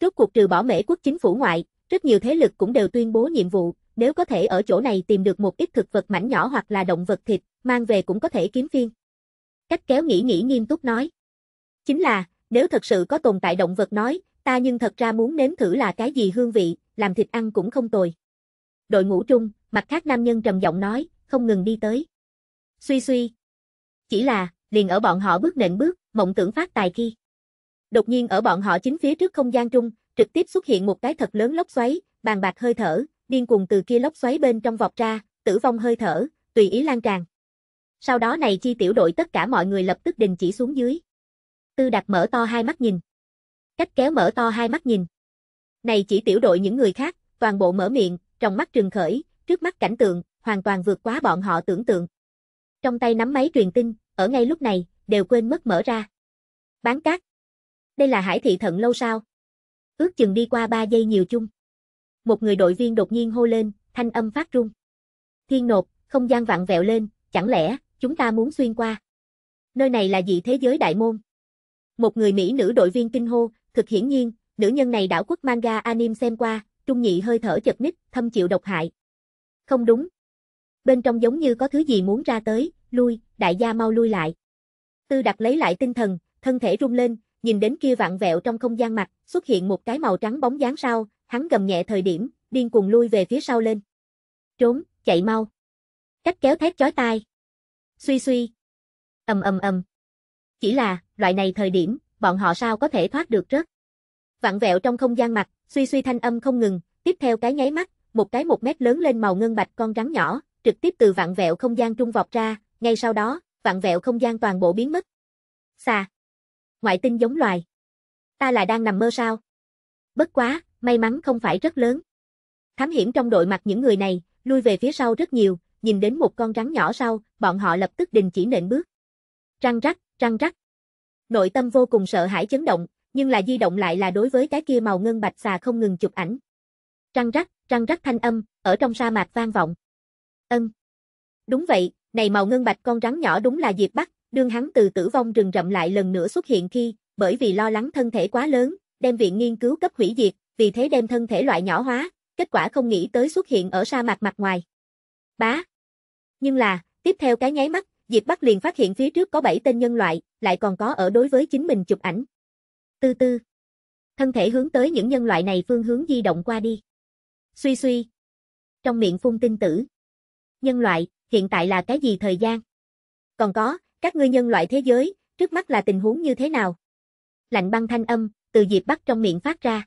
Rốt cuộc trừ bỏ mễ quốc chính phủ ngoại, rất nhiều thế lực cũng đều tuyên bố nhiệm vụ, nếu có thể ở chỗ này tìm được một ít thực vật mảnh nhỏ hoặc là động vật thịt, mang về cũng có thể kiếm phiên. Cách kéo nghĩ nghĩ nghiêm túc nói. Chính là, nếu thật sự có tồn tại động vật nói, ta nhưng thật ra muốn nếm thử là cái gì hương vị, làm thịt ăn cũng không tồi. Đội ngũ trung, mặt khác nam nhân trầm giọng nói, không ngừng đi tới. Suy suy. Chỉ là, liền ở bọn họ bước nện bước, mộng tưởng phát tài khi. Đột nhiên ở bọn họ chính phía trước không gian trung, trực tiếp xuất hiện một cái thật lớn lốc xoáy, bàn bạc hơi thở, điên cuồng từ kia lốc xoáy bên trong vọt ra, tử vong hơi thở, tùy ý lan tràn. Sau đó này chi tiểu đội tất cả mọi người lập tức đình chỉ xuống dưới. Tư đặt mở to hai mắt nhìn. Cách kéo mở to hai mắt nhìn. Này chỉ tiểu đội những người khác, toàn bộ mở miệng, trong mắt trừng khởi, trước mắt cảnh tượng, hoàn toàn vượt quá bọn họ tưởng tượng. Trong tay nắm máy truyền tin, ở ngay lúc này, đều quên mất mở ra. Bán cát. Đây là hải thị thận lâu sao? Ước chừng đi qua 3 giây nhiều chung. Một người đội viên đột nhiên hô lên, thanh âm phát rung. Thiên nộp, không gian vặn vẹo lên, chẳng lẽ, chúng ta muốn xuyên qua. Nơi này là dị thế giới đại môn. Một người Mỹ nữ đội viên kinh hô, thực hiển nhiên, nữ nhân này đảo quốc manga anime xem qua, trung nhị hơi thở chật ních, thâm chịu độc hại. Không đúng, bên trong giống như có thứ gì muốn ra tới, lui, đại gia mau lui lại. Tư đặt lấy lại tinh thần, thân thể rung lên, nhìn đến kia vạn vẹo trong không gian mặt, xuất hiện một cái màu trắng bóng dáng sau, hắn gầm nhẹ thời điểm, điên cuồng lui về phía sau lên. Trốn, chạy mau. Cách kéo thét chói tai. Suy suy. Ầm ầm ầm. Chỉ là, loại này thời điểm, bọn họ sao có thể thoát được rớt. Vạn vẹo trong không gian mặt, suy suy thanh âm không ngừng, tiếp theo cái nháy mắt, một cái một mét lớn lên màu ngân bạch con rắn nhỏ, trực tiếp từ vạn vẹo không gian trung vọt ra, ngay sau đó, vạn vẹo không gian toàn bộ biến mất. Xà. Ngoại tinh giống loài. Ta lại đang nằm mơ sao? Bất quá, may mắn không phải rất lớn. Thám hiểm trong đội mặt những người này, lui về phía sau rất nhiều, nhìn đến một con rắn nhỏ sau, bọn họ lập tức đình chỉ nện bước. Răng rắc, răng rắc. Nội tâm vô cùng sợ hãi chấn động, nhưng là di động lại là đối với cái kia màu ngân bạch xà không ngừng chụp ảnh. Răng rắc, răng rắc thanh âm, ở trong sa mạc vang vọng. Ân. Đúng vậy, này màu ngân bạch con rắn nhỏ đúng là Diệp Bắc, đương hắn từ tử vong rừng rậm lại lần nữa xuất hiện khi, bởi vì lo lắng thân thể quá lớn, đem viện nghiên cứu cấp hủy diệt, vì thế đem thân thể loại nhỏ hóa, kết quả không nghĩ tới xuất hiện ở sa mạc mặt ngoài. Bá. Nhưng là, tiếp theo cái nháy mắt, Diệp Bắc liền phát hiện phía trước có 7 tên nhân loại, lại còn có ở đối với chính mình chụp ảnh. Tư tư. Thân thể hướng tới những nhân loại này phương hướng di động qua đi. Suy suy. Trong miệng phun tinh tử nhân loại, hiện tại là cái gì thời gian? Còn có, các ngươi nhân loại thế giới, trước mắt là tình huống như thế nào? Lạnh băng thanh âm, từ Diệp Bắc trong miệng phát ra.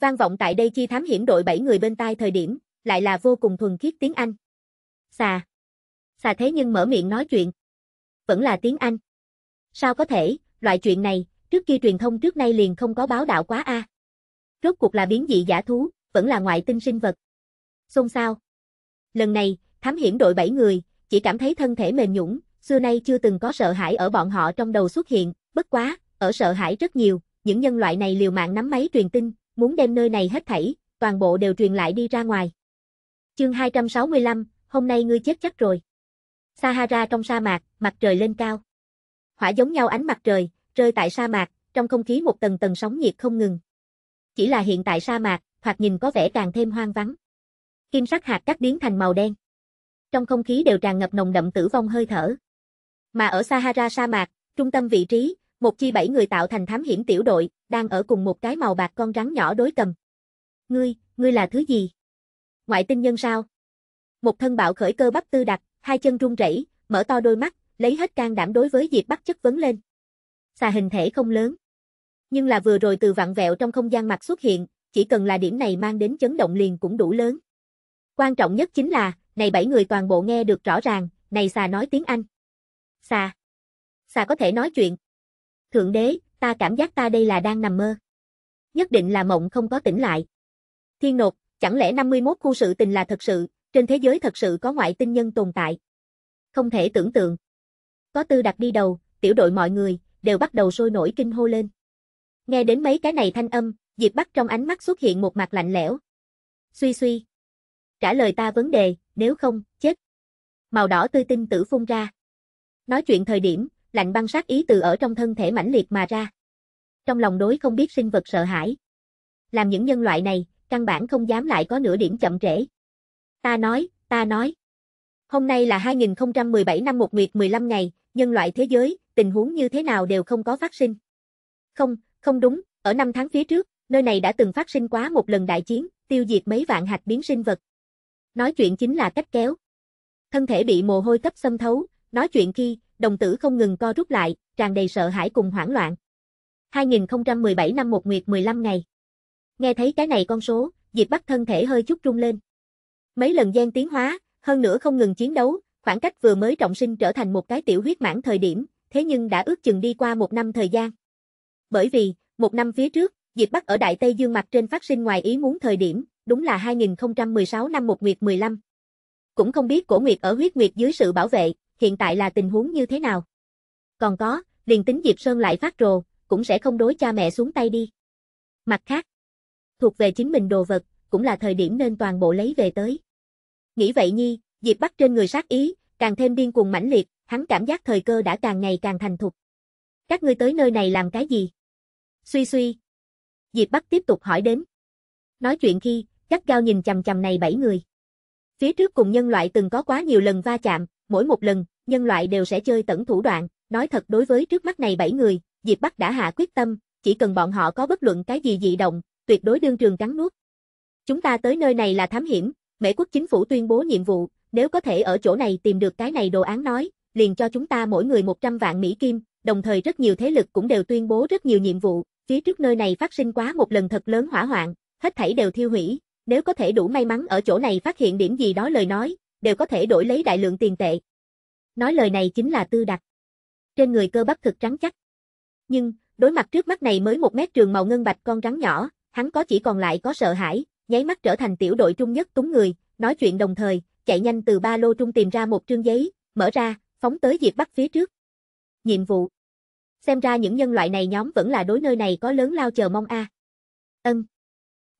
Vang vọng tại đây chi thám hiểm đội bảy người bên tai thời điểm, lại là vô cùng thuần khiết tiếng Anh. Xà. Xà thế nhưng mở miệng nói chuyện. Vẫn là tiếng Anh. Sao có thể, loại chuyện này, trước kia truyền thông trước nay liền không có báo đạo quá a. À. Rốt cuộc là biến dị giả thú, vẫn là ngoại tinh sinh vật. Xôn sao. Lần này, Thám hiểm đội 7 người, chỉ cảm thấy thân thể mềm nhũng, xưa nay chưa từng có sợ hãi ở bọn họ trong đầu xuất hiện, bất quá, ở sợ hãi rất nhiều, những nhân loại này liều mạng nắm máy truyền tin, muốn đem nơi này hết thảy, toàn bộ đều truyền lại đi ra ngoài. Chương 265, hôm nay ngươi chết chắc rồi. Sahara trong sa mạc, mặt trời lên cao. Hỏa giống nhau ánh mặt trời, rơi tại sa mạc, trong không khí một tầng tầng sóng nhiệt không ngừng. Chỉ là hiện tại sa mạc, hoặc nhìn có vẻ càng thêm hoang vắng. Kim sắc hạt cắt biến thành màu đen trong không khí đều tràn ngập nồng đậm tử vong hơi thở. Mà ở Sahara sa mạc, trung tâm vị trí, một chi bảy người tạo thành thám hiểm tiểu đội, đang ở cùng một cái màu bạc con rắn nhỏ đối cầm. Ngươi, ngươi là thứ gì? Ngoại tinh nhân sao? Một thân bạo khởi cơ bắp tư đặc, hai chân run rẩy, mở to đôi mắt, lấy hết can đảm đối với Diệp Bắc chất vấn lên. Xà hình thể không lớn, nhưng là vừa rồi từ vặn vẹo trong không gian mặt xuất hiện, chỉ cần là điểm này mang đến chấn động liền cũng đủ lớn. Quan trọng nhất chính là, này bảy người toàn bộ nghe được rõ ràng, này xà nói tiếng Anh. Xà. Xà có thể nói chuyện. Thượng đế, ta cảm giác ta đây là đang nằm mơ. Nhất định là mộng không có tỉnh lại. Thiên nột, chẳng lẽ 51 khu sự tình là thật sự, trên thế giới thật sự có ngoại tinh nhân tồn tại. Không thể tưởng tượng. Có tư đặt đi đầu, tiểu đội mọi người, đều bắt đầu sôi nổi kinh hô lên. Nghe đến mấy cái này thanh âm, Diệp Bắc trong ánh mắt xuất hiện một mặt lạnh lẽo. Suy suy. Trả lời ta vấn đề, nếu không, chết. Màu đỏ tươi tinh tử phun ra. Nói chuyện thời điểm, lạnh băng sát ý từ ở trong thân thể mãnh liệt mà ra. Trong lòng đối không biết sinh vật sợ hãi. Làm những nhân loại này, căn bản không dám lại có nửa điểm chậm trễ. Ta nói, ta nói. Hôm nay là 2017 năm một nguyệt 15 ngày, nhân loại thế giới, tình huống như thế nào đều không có phát sinh. Không, không đúng, ở năm tháng phía trước, nơi này đã từng phát sinh quá một lần đại chiến, tiêu diệt mấy vạn hạch biến sinh vật. Nói chuyện chính là cách kéo. Thân thể bị mồ hôi cấp xâm thấu, nói chuyện khi, đồng tử không ngừng co rút lại, tràn đầy sợ hãi cùng hoảng loạn. 2017 năm một nguyệt 15 ngày. Nghe thấy cái này con số, Diệp Bắc thân thể hơi chút rung lên. Mấy lần gian tiến hóa, hơn nữa không ngừng chiến đấu, khoảng cách vừa mới trọng sinh trở thành một cái tiểu huyết mãn thời điểm, thế nhưng đã ước chừng đi qua một năm thời gian. Bởi vì, một năm phía trước, Diệp Bắc ở Đại Tây Dương mặt trên phát sinh ngoài ý muốn thời điểm, đúng là 2016 năm một Nguyệt 15. Cũng không biết cổ Nguyệt ở huyết Nguyệt dưới sự bảo vệ, hiện tại là tình huống như thế nào. Còn có, liền tính Diệp Sơn lại phát rồ, cũng sẽ không đối cha mẹ xuống tay đi. Mặt khác, thuộc về chính mình đồ vật, cũng là thời điểm nên toàn bộ lấy về tới. Nghĩ vậy nhi, Diệp bắt trên người sát ý, càng thêm điên cuồng mãnh liệt, hắn cảm giác thời cơ đã càng ngày càng thành thục. Các ngươi tới nơi này làm cái gì? Suy suy. Diệp Bắc tiếp tục hỏi đến. Nói chuyện khi, gắt gao nhìn chằm chằm này bảy người. Phía trước cùng nhân loại từng có quá nhiều lần va chạm, mỗi một lần, nhân loại đều sẽ chơi tẩn thủ đoạn, nói thật đối với trước mắt này bảy người, Diệp Bắc đã hạ quyết tâm, chỉ cần bọn họ có bất luận cái gì dị động, tuyệt đối đương trường cắn nuốt. Chúng ta tới nơi này là thám hiểm, mỹ quốc chính phủ tuyên bố nhiệm vụ, nếu có thể ở chỗ này tìm được cái này đồ án nói, liền cho chúng ta mỗi người 100 vạn Mỹ Kim, đồng thời rất nhiều thế lực cũng đều tuyên bố rất nhiều nhiệm vụ, phía trước nơi này phát sinh quá một lần thật lớn hỏa hoạn, hết thảy đều thiêu hủy, nếu có thể đủ may mắn ở chỗ này phát hiện điểm gì đó lời nói, đều có thể đổi lấy đại lượng tiền tệ. Nói lời này chính là tư đặc. Trên người cơ bắp thực trắng chắc. Nhưng, đối mặt trước mắt này mới một mét trường màu ngân bạch con rắn nhỏ, hắn có chỉ còn lại có sợ hãi, nháy mắt trở thành tiểu đội trung nhất túng người, nói chuyện đồng thời, chạy nhanh từ ba lô trung tìm ra một trương giấy, mở ra, phóng tới diệt bắt phía trước. Nhiệm vụ. Xem ra những nhân loại này nhóm vẫn là đối nơi này có lớn lao chờ mong a. Ân.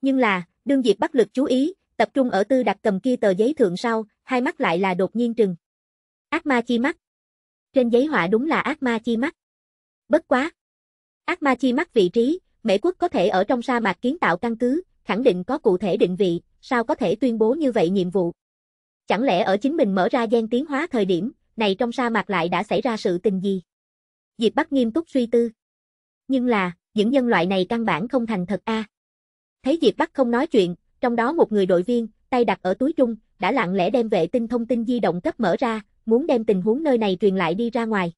Nhưng là, Đương Diệp bắt lực chú ý, tập trung ở tư đặt cầm kia tờ giấy thượng sau, hai mắt lại là đột nhiên trừng. Ác ma chi mắt. Trên giấy họa đúng là ác ma chi mắt. Bất quá. Ác ma chi mắt vị trí, Mễ quốc có thể ở trong sa mạc kiến tạo căn cứ, khẳng định có cụ thể định vị, sao có thể tuyên bố như vậy nhiệm vụ. Chẳng lẽ ở chính mình mở ra gen tiến hóa thời điểm, này trong sa mạc lại đã xảy ra sự tình gì? Diệp Bắc nghiêm túc suy tư. Nhưng là, những nhân loại này căn bản không thành thật a. À. Thấy Diệp Bắc không nói chuyện, trong đó một người đội viên, tay đặt ở túi trung, đã lặng lẽ đem vệ tinh thông tin di động cấp mở ra, muốn đem tình huống nơi này truyền lại đi ra ngoài.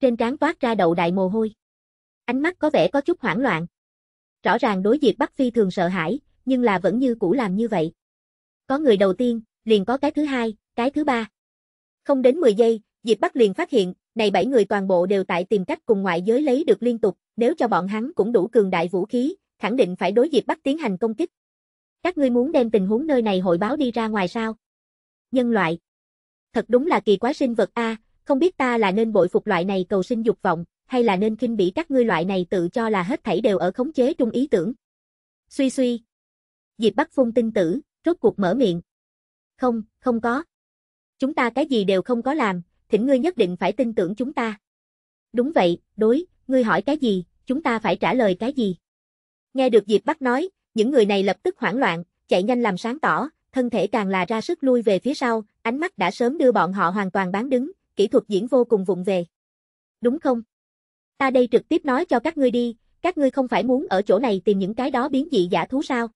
Trên trán toát ra đậu đại mồ hôi. Ánh mắt có vẻ có chút hoảng loạn. Rõ ràng đối Diệp Bắc phi thường sợ hãi, nhưng là vẫn như cũ làm như vậy. Có người đầu tiên, liền có cái thứ hai, cái thứ ba. Không đến 10 giây, Diệp Bắc liền phát hiện, này 7 người toàn bộ đều tại tìm cách cùng ngoại giới lấy được liên tục, nếu cho bọn hắn cũng đủ cường đại vũ khí, khẳng định phải đối diệp Bắc tiến hành công kích. Các ngươi muốn đem tình huống nơi này hội báo đi ra ngoài sao? Nhân loại. Thật đúng là kỳ quá sinh vật A, không biết ta là nên bội phục loại này cầu sinh dục vọng, hay là nên kinh bỉ các ngươi loại này tự cho là hết thảy đều ở khống chế trung ý tưởng. Suy suy. Diệp Bắc phun tinh tử, rốt cuộc mở miệng. Không, không có. Chúng ta cái gì đều không có làm, thỉnh ngươi nhất định phải tin tưởng chúng ta. Đúng vậy, đối, ngươi hỏi cái gì, chúng ta phải trả lời cái gì. Nghe được Diệp Bắc nói, những người này lập tức hoảng loạn, chạy nhanh làm sáng tỏ, thân thể càng là ra sức lui về phía sau, ánh mắt đã sớm đưa bọn họ hoàn toàn bán đứng, kỹ thuật diễn vô cùng vụng về. Đúng không? Ta đây trực tiếp nói cho các ngươi đi, các ngươi không phải muốn ở chỗ này tìm những cái đó biến dị giả thú sao?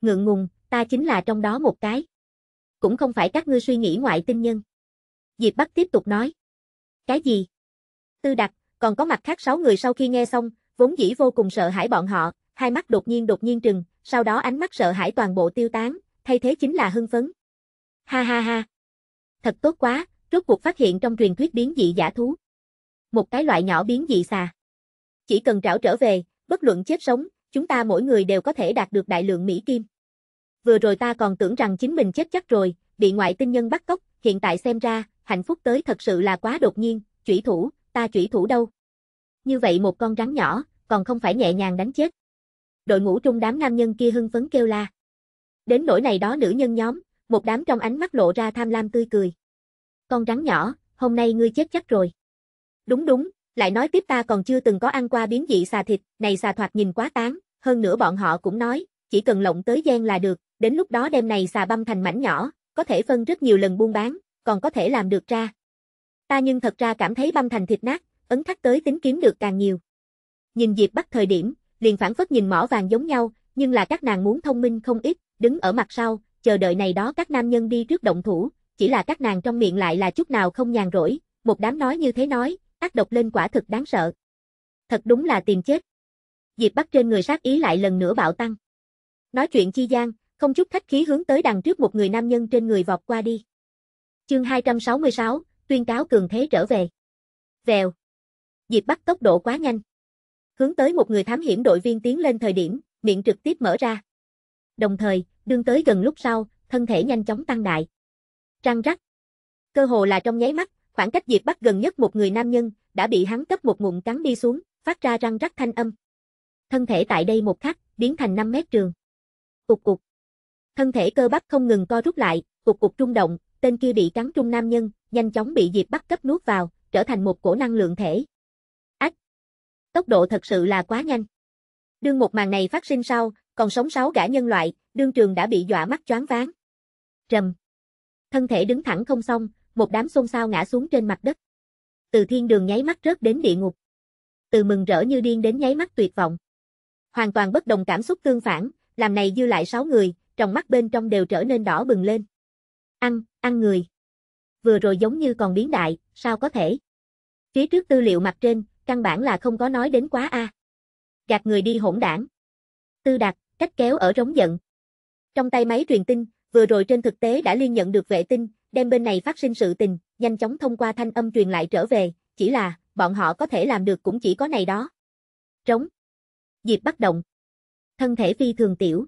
Ngượng ngùng, ta chính là trong đó một cái. Cũng không phải các ngươi suy nghĩ ngoại tinh nhân. Diệp Bắc tiếp tục nói. Cái gì? Tư đặc, còn có mặt khác sáu người sau khi nghe xong, vốn dĩ vô cùng sợ hãi bọn họ, hai mắt đột nhiên đột nhiên trừng, sau đó ánh mắt sợ hãi toàn bộ tiêu tán, thay thế chính là hưng phấn. Ha ha ha. Thật tốt quá, rốt cuộc phát hiện trong truyền thuyết biến dị giả thú. Một cái loại nhỏ biến dị xà. Chỉ cần trảo trở về, bất luận chết sống, chúng ta mỗi người đều có thể đạt được đại lượng mỹ kim. Vừa rồi ta còn tưởng rằng chính mình chết chắc rồi, bị ngoại tinh nhân bắt cóc, hiện tại xem ra, hạnh phúc tới thật sự là quá đột nhiên, chủy thủ, ta chủy thủ đâu. Như vậy một con rắn nhỏ, còn không phải nhẹ nhàng đánh chết đội ngũ trung đám nam nhân kia hưng phấn kêu la. Đến nỗi này đó nữ nhân nhóm, một đám trong ánh mắt lộ ra tham lam tươi cười. Con rắn nhỏ, hôm nay ngươi chết chắc rồi. Đúng đúng, lại nói tiếp ta còn chưa từng có ăn qua biến dị xà thịt, này xà thoạt nhìn quá tán, hơn nữa bọn họ cũng nói, chỉ cần lộng tới gian là được, đến lúc đó đem này xà băm thành mảnh nhỏ, có thể phân rất nhiều lần buôn bán, còn có thể làm được ra. Ta nhưng thật ra cảm thấy băm thành thịt nát, ấn thắt tới tính kiếm được càng nhiều. Nhìn Diệp bắt thời điểm, liền phản phất nhìn mỏ vàng giống nhau, nhưng là các nàng muốn thông minh không ít, đứng ở mặt sau, chờ đợi này đó các nam nhân đi trước động thủ, chỉ là các nàng trong miệng lại là chút nào không nhàn rỗi, một đám nói như thế nói, ác độc lên quả thực đáng sợ. Thật đúng là tìm chết. Diệp Bắc trên người sát ý lại lần nữa bạo tăng. Nói chuyện chi gian, không chút khách khí hướng tới đằng trước một người nam nhân trên người vọt qua đi. Chương 266, tuyên cáo cường thế trở về. Vèo. Diệp Bắc tốc độ quá nhanh hướng tới một người thám hiểm đội viên tiến lên thời điểm, miệng trực tiếp mở ra. Đồng thời, đương tới gần lúc sau, thân thể nhanh chóng tăng đại. Răng rắc. Cơ hồ là trong nháy mắt, khoảng cách Diệp Bắc gần nhất một người nam nhân, đã bị hắn cấp một ngụm cắn đi xuống, phát ra răng rắc thanh âm. Thân thể tại đây một khắc, biến thành 5 mét trường. Cục cục. Thân thể cơ bắp không ngừng co rút lại, cục cục trung động, tên kia bị cắn trung nam nhân, nhanh chóng bị Diệp Bắc cấp nuốt vào, trở thành một cổ năng lượng thể, tốc độ thật sự là quá nhanh. Đương một màn này phát sinh sau, còn sống sáu gã nhân loại, đương trường đã bị dọa mắt choáng váng. Trầm. Thân thể đứng thẳng không xong, một đám xôn xao ngã xuống trên mặt đất. Từ thiên đường nháy mắt rớt đến địa ngục. Từ mừng rỡ như điên đến nháy mắt tuyệt vọng. Hoàn toàn bất đồng cảm xúc tương phản, làm này dư lại sáu người, trong mắt bên trong đều trở nên đỏ bừng lên. Ăn, ăn người. Vừa rồi giống như còn biến đại, sao có thể? Phía trước tư liệu mặt trên, căn bản là không có nói đến quá a. À. Gạt người đi hỗn đảng. Tư Đạt, cách kéo ở rống giận. Trong tay máy truyền tin, vừa rồi trên thực tế đã liên nhận được vệ tinh, đem bên này phát sinh sự tình, nhanh chóng thông qua thanh âm truyền lại trở về, chỉ là, bọn họ có thể làm được cũng chỉ có này đó. Trống. Diệp bắt động. Thân thể phi thường tiểu.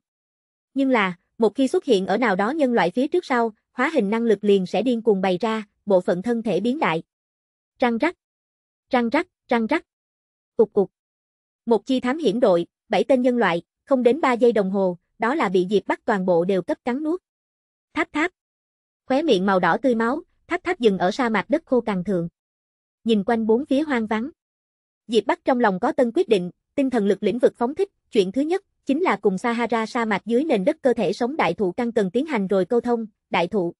Nhưng là, một khi xuất hiện ở nào đó nhân loại phía trước sau, hóa hình năng lực liền sẽ điên cuồng bày ra, bộ phận thân thể biến đại. Răng rắc. Răng rắc răng rắc. Cục cục. Một chi thám hiểm đội, bảy tên nhân loại, không đến 3 giây đồng hồ, đó là bị Diệp Bắc toàn bộ đều cấp cắn nuốt. Tháp tháp. Khóe miệng màu đỏ tươi máu, tháp tháp dừng ở sa mạc đất khô càng thượng. Nhìn quanh bốn phía hoang vắng. Diệp Bắc trong lòng có tân quyết định, tinh thần lực lĩnh vực phóng thích, chuyện thứ nhất chính là cùng Sahara sa mạc dưới nền đất cơ thể sống đại thụ căn cần tiến hành rồi câu thông, đại thụ.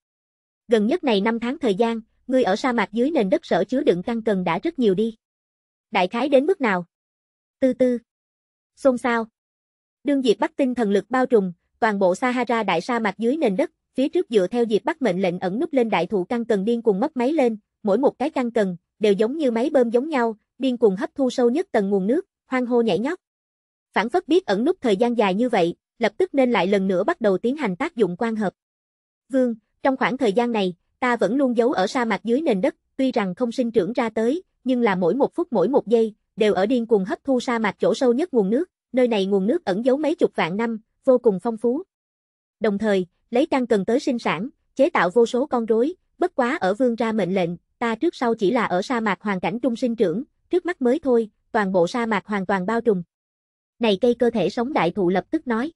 Gần nhất này 5 tháng thời gian, ngươi ở sa mạc dưới nền đất sở chứa đựng căn cần đã rất nhiều đi đại khái đến mức nào? Tư tư. Xôn xao. Đương Diệp Bắc tinh thần lực bao trùm, toàn bộ Sahara đại sa mạc dưới nền đất, phía trước dựa theo Diệp Bắc mệnh lệnh ẩn núp lên đại thụ căng cần điên cuồng mất máy lên, mỗi một cái căng cần đều giống như máy bơm giống nhau, điên cuồng hấp thu sâu nhất tầng nguồn nước, hoang hô nhảy nhót. Phản phất biết ẩn nút thời gian dài như vậy, lập tức nên lại lần nữa bắt đầu tiến hành tác dụng quan hợp. Vương, trong khoảng thời gian này, ta vẫn luôn giấu ở sa mạc dưới nền đất, tuy rằng không sinh trưởng ra tới, nhưng là mỗi một phút mỗi một giây, đều ở điên cuồng hấp thu sa mạc chỗ sâu nhất nguồn nước, nơi này nguồn nước ẩn giấu mấy chục vạn năm, vô cùng phong phú. Đồng thời, lấy căn cần tới sinh sản, chế tạo vô số con rối, bất quá ở vương ra mệnh lệnh, ta trước sau chỉ là ở sa mạc hoàn cảnh trung sinh trưởng, trước mắt mới thôi, toàn bộ sa mạc hoàn toàn bao trùm. Này cây cơ thể sống đại thụ lập tức nói.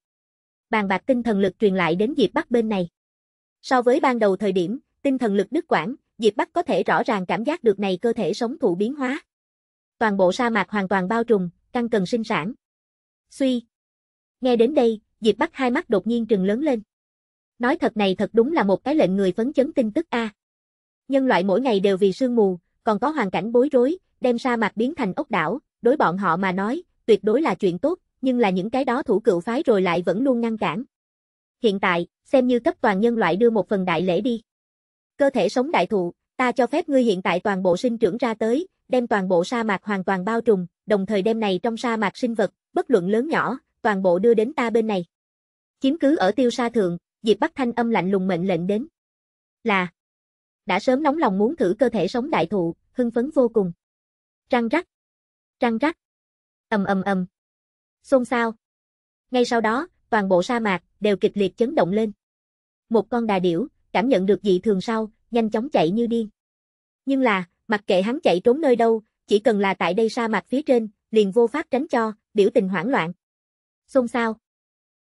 Bàn bạc tinh thần lực truyền lại đến Diệp Bắc bên này. So với ban đầu thời điểm, tinh thần lực đứt quãng, Diệp Bắc có thể rõ ràng cảm giác được này cơ thể sống thụ biến hóa. Toàn bộ sa mạc hoàn toàn bao trùm, căng cần sinh sản. Suy. Nghe đến đây, Diệp Bắc hai mắt đột nhiên trừng lớn lên. Nói thật này thật đúng là một cái lệnh người phấn chấn tin tức a. Nhân loại mỗi ngày đều vì sương mù, còn có hoàn cảnh bối rối, đem sa mạc biến thành ốc đảo, đối bọn họ mà nói, tuyệt đối là chuyện tốt, nhưng là những cái đó thủ cựu phái rồi lại vẫn luôn ngăn cản. Hiện tại, xem như cấp toàn nhân loại đưa một phần đại lễ đi. Cơ thể sống đại thụ, ta cho phép ngươi hiện tại toàn bộ sinh trưởng ra tới, đem toàn bộ sa mạc hoàn toàn bao trùm, đồng thời đem này trong sa mạc sinh vật, bất luận lớn nhỏ, toàn bộ đưa đến ta bên này. Chiếm cứ ở tiêu sa thượng, Diệp Bắc Thanh âm lạnh lùng mệnh lệnh đến. Là đã sớm nóng lòng muốn thử cơ thể sống đại thụ, hưng phấn vô cùng. Răng rắc, răng rắc, ầm ầm ầm. Xôn xao. Ngay sau đó, toàn bộ sa mạc đều kịch liệt chấn động lên. Một con đà điểu, cảm nhận được dị thường sau, nhanh chóng chạy như điên. Nhưng là, mặc kệ hắn chạy trốn nơi đâu, chỉ cần là tại đây sa mạc phía trên, liền vô pháp tránh cho, biểu tình hoảng loạn. Xôn sao?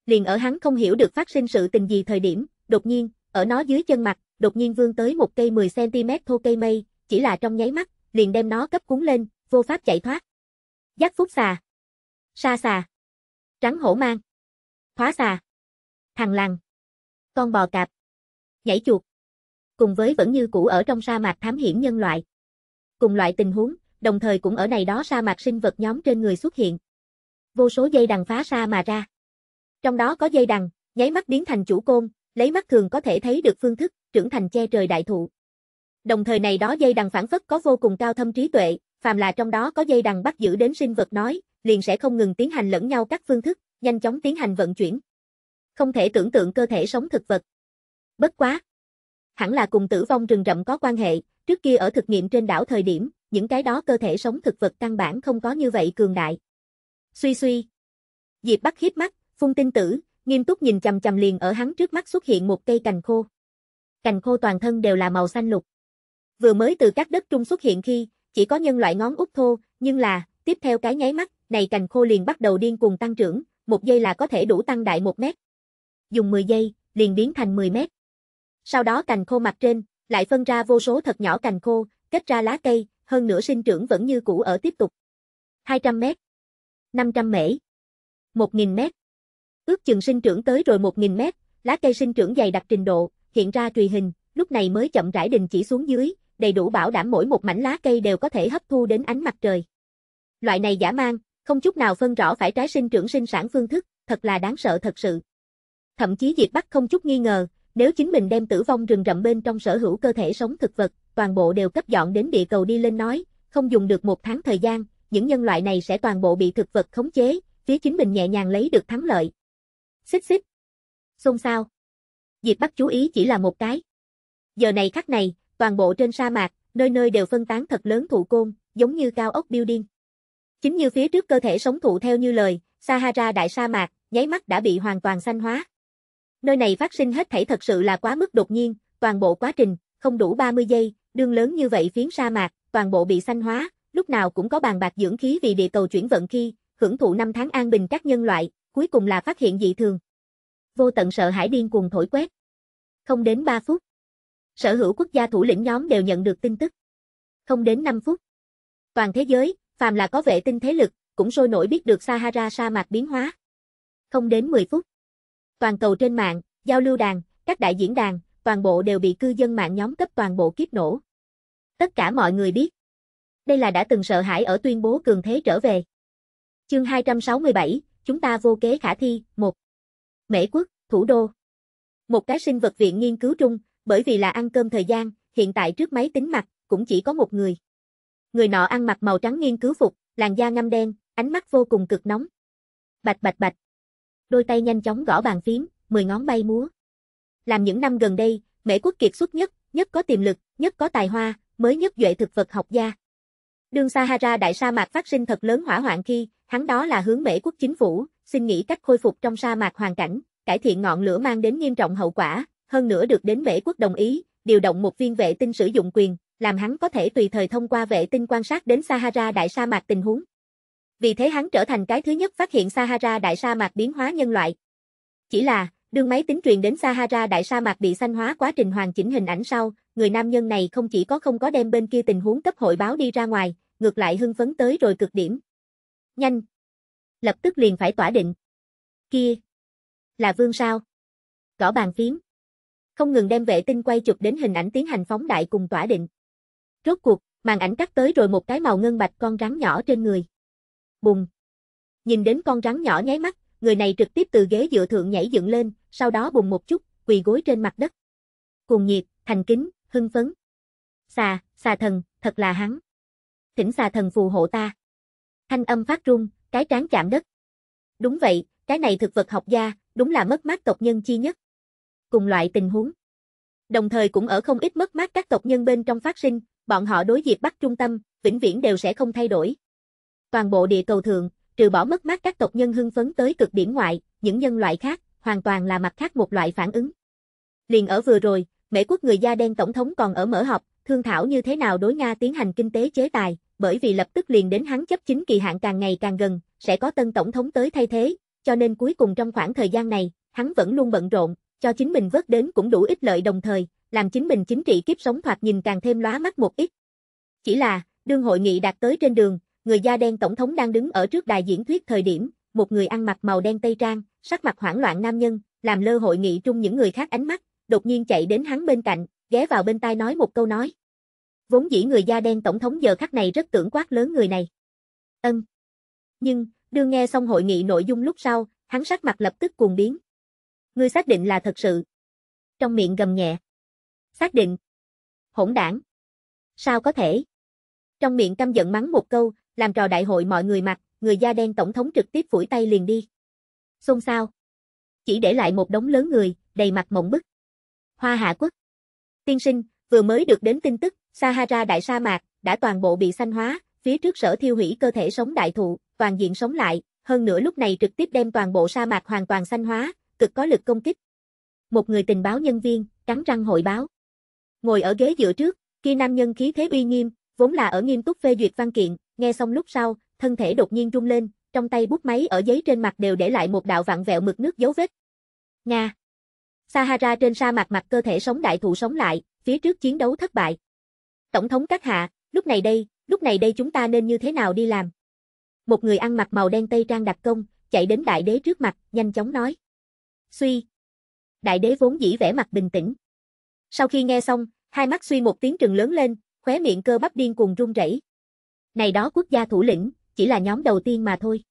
Liền ở hắn không hiểu được phát sinh sự tình gì thời điểm, đột nhiên, ở nó dưới chân mặt, đột nhiên vươn tới một cây 10cm thô cây mây, chỉ là trong nháy mắt, liền đem nó cấp cuốn lên, vô pháp chạy thoát. Giác phúc xà. Sa xà. Trắng hổ mang. Hóa xà. Thằng lằn. Con bò cạp nhảy chuột. Cùng với vẫn như cũ ở trong sa mạc thám hiểm nhân loại. Cùng loại tình huống, đồng thời cũng ở này đó sa mạc sinh vật nhóm trên người xuất hiện. Vô số dây đằng phá sa mà ra. Trong đó có dây đằng, nháy mắt biến thành chủ côn, lấy mắt thường có thể thấy được phương thức, trưởng thành che trời đại thụ. Đồng thời này đó dây đằng phản phất có vô cùng cao thâm trí tuệ, phàm là trong đó có dây đằng bắt giữ đến sinh vật nói, liền sẽ không ngừng tiến hành lẫn nhau các phương thức, nhanh chóng tiến hành vận chuyển. Không thể tưởng tượng cơ thể sống thực vật. Bất quá. Hẳn là cùng tử vong rừng rậm có quan hệ, trước kia ở thực nghiệm trên đảo thời điểm, những cái đó cơ thể sống thực vật căn bản không có như vậy cường đại. Suy suy. Diệp bắt khiếp mắt, phun tinh tử, nghiêm túc nhìn chằm chằm liền ở hắn trước mắt xuất hiện một cây cành khô. Cành khô toàn thân đều là màu xanh lục. Vừa mới từ các đất trung xuất hiện khi, chỉ có nhân loại ngón út thô, nhưng là, tiếp theo cái nháy mắt, này cành khô liền bắt đầu điên cuồng tăng trưởng, một giây là có thể đủ tăng đại một mét. Dùng 10 giây, liền biến thành 10 mét. Sau đó cành khô mặt trên, lại phân ra vô số thật nhỏ cành khô, kết ra lá cây, hơn nữa sinh trưởng vẫn như cũ ở tiếp tục. 200 mét, 500 mễ, 1.000 mét. Ước chừng sinh trưởng tới rồi 1.000 mét, lá cây sinh trưởng dày đặc trình độ, hiện ra trùy hình, lúc này mới chậm rãi đình chỉ xuống dưới, đầy đủ bảo đảm mỗi một mảnh lá cây đều có thể hấp thu đến ánh mặt trời. Loại này giả mang, không chút nào phân rõ phải trái sinh trưởng sinh sản phương thức, thật là đáng sợ thật sự. Thậm chí Diệp Bắc không chút nghi ngờ, nếu chính mình đem tử vong rừng rậm bên trong sở hữu cơ thể sống thực vật, toàn bộ đều cấp dọn đến địa cầu đi lên nói, không dùng được một tháng thời gian, những nhân loại này sẽ toàn bộ bị thực vật khống chế, phía chính mình nhẹ nhàng lấy được thắng lợi. Xích xích. Xôn sao? Diệp Bắc chú ý chỉ là một cái. Giờ này khắc này, toàn bộ trên sa mạc, nơi nơi đều phân tán thật lớn thụ côn, giống như cao ốc building. Chính như phía trước cơ thể sống thụ theo như lời, Sahara đại sa mạc, nháy mắt đã bị hoàn toàn xanh hóa. Nơi này phát sinh hết thảy thật sự là quá mức đột nhiên, toàn bộ quá trình, không đủ 30 giây, đương lớn như vậy phiến sa mạc, toàn bộ bị xanh hóa, lúc nào cũng có bàn bạc dưỡng khí vì địa cầu chuyển vận khi, hưởng thụ năm tháng an bình các nhân loại, cuối cùng là phát hiện dị thường. Vô tận sợ hãi điên cuồng thổi quét. Không đến 3 phút. Sở hữu quốc gia thủ lĩnh nhóm đều nhận được tin tức. Không đến 5 phút. Toàn thế giới, phàm là có vệ tinh thế lực, cũng sôi nổi biết được Sahara sa mạc biến hóa. Không đến 10 phút toàn cầu trên mạng, giao lưu đàn, các đại diễn đàn, toàn bộ đều bị cư dân mạng nhóm cấp toàn bộ kiếp nổ. Tất cả mọi người biết. Đây là đã từng sợ hãi ở tuyên bố cường thế trở về. Chương 267, chúng ta vô kế khả thi, 1. Mễ quốc, thủ đô. Một cái sinh vật viện nghiên cứu trung, bởi vì là ăn cơm thời gian, hiện tại trước máy tính mặt, cũng chỉ có một người. Người nọ ăn mặc màu trắng nghiên cứu phục, làn da ngăm đen, ánh mắt vô cùng cực nóng. Bạch bạch bạch, đôi tay nhanh chóng gõ bàn phím, mười ngón bay múa. Làm những năm gần đây, Mễ Quốc Kiệt xuất nhất, nhất có tiềm lực, nhất có tài hoa, mới nhất duệ thực vật học gia. Đường Sahara đại sa mạc phát sinh thật lớn hỏa hoạn khi, hắn đó là hướng Mễ quốc chính phủ, xin nghĩ cách khôi phục trong sa mạc hoàn cảnh, cải thiện ngọn lửa mang đến nghiêm trọng hậu quả, hơn nữa được đến Mễ quốc đồng ý, điều động một viên vệ tinh sử dụng quyền, làm hắn có thể tùy thời thông qua vệ tinh quan sát đến Sahara đại sa mạc tình huống vì thế hắn trở thành cái thứ nhất phát hiện Sahara đại sa mạc biến hóa nhân loại. Chỉ là, đường máy tính truyền đến Sahara đại sa mạc bị xanh hóa quá trình hoàn chỉnh hình ảnh sau, người nam nhân này không chỉ có không có đem bên kia tình huống cấp hội báo đi ra ngoài, ngược lại hưng phấn tới rồi cực điểm. Nhanh! Lập tức liền phải tỏa định. Kia! Là vương sao? Gõ bàn phím. Không ngừng đem vệ tinh quay chụp đến hình ảnh tiến hành phóng đại cùng tỏa định. Rốt cuộc, màn ảnh cắt tới rồi một cái màu ngân bạch con rắn nhỏ trên người bùng. Nhìn đến con rắn nhỏ nháy mắt, người này trực tiếp từ ghế dựa thượng nhảy dựng lên, sau đó bùng một chút, quỳ gối trên mặt đất. Cuồng nhiệt, thành kính, hưng phấn. Xà, xà thần, thật là hắn. Thỉnh xà thần phù hộ ta. Thanh âm phát rung, cái trán chạm đất. Đúng vậy, cái này thực vật học gia, đúng là mất mát tộc nhân chi nhất. Cùng loại tình huống. Đồng thời cũng ở không ít mất mát các tộc nhân bên trong phát sinh, bọn họ đối diệp bắt trung tâm, vĩnh viễn đều sẽ không thay đổi. Toàn bộ địa cầu thượng, trừ bỏ mất mát các tộc nhân hưng phấn tới cực điểm ngoại, những nhân loại khác, hoàn toàn là mặt khác một loại phản ứng. Liền ở vừa rồi, Mễ quốc người da đen tổng thống còn ở mở họp, thương thảo như thế nào đối Nga tiến hành kinh tế chế tài, bởi vì lập tức liền đến hắn chấp chính kỳ hạn càng ngày càng gần, sẽ có tân tổng thống tới thay thế, cho nên cuối cùng trong khoảng thời gian này, hắn vẫn luôn bận rộn, cho chính mình vớt đến cũng đủ ích lợi đồng thời, làm chính mình chính trị kiếp sống thoạt nhìn càng thêm lóa mắt một ít. Chỉ là, đương hội nghị đạt tới trên đường, người da đen tổng thống đang đứng ở trước đài diễn thuyết thời điểm, một người ăn mặc màu đen tây trang, sắc mặt hoảng loạn nam nhân, làm lơ hội nghị trung những người khác ánh mắt, đột nhiên chạy đến hắn bên cạnh, ghé vào bên tai nói một câu nói. Vốn dĩ người da đen tổng thống giờ khắc này rất tưởng quát lớn người này. Ân. Nhưng, đưa nghe xong hội nghị nội dung lúc sau, hắn sắc mặt lập tức cuồng biến. Ngươi xác định là thật sự. Trong miệng gầm nhẹ. Xác định. Hỗn đảng. Sao có thể? Trong miệng căm giận mắng một câu, làm trò đại hội mọi người mặt, người da đen tổng thống trực tiếp phủi tay liền đi. Xôn xao. Chỉ để lại một đống lớn người, đầy mặt mộng bức. Hoa Hạ Quốc. Tiên sinh, vừa mới được đến tin tức, Sahara đại sa mạc, đã toàn bộ bị xanh hóa, phía trước sở thiêu hủy cơ thể sống đại thụ, toàn diện sống lại, hơn nữa lúc này trực tiếp đem toàn bộ sa mạc hoàn toàn xanh hóa, cực có lực công kích. Một người tình báo nhân viên, cắn răng hội báo. Ngồi ở ghế giữa trước, kia nam nhân khí thế uy nghiêm, vốn là ở nghiêm túc phê duyệt văn kiện, Nghe xong lúc sau, thân thể đột nhiên rung lên, trong tay bút máy ở giấy trên mặt đều để lại một đạo vặn vẹo mực nước dấu vết. Nga. Sahara trên sa mạc mặt cơ thể sống đại thụ sống lại, phía trước chiến đấu thất bại. Tổng thống các hạ, lúc này đây, lúc này đây chúng ta nên như thế nào đi làm? Một người ăn mặc màu đen tây trang đặc công, chạy đến đại đế trước mặt, nhanh chóng nói. Suy. Đại đế vốn dĩ vẻ mặt bình tĩnh. Sau khi nghe xong, hai mắt suy một tiếng trừng lớn lên, khóe miệng cơ bắp điên cuồng run rẩy. Này đó quốc gia thủ lĩnh, chỉ là nhóm đầu tiên mà thôi.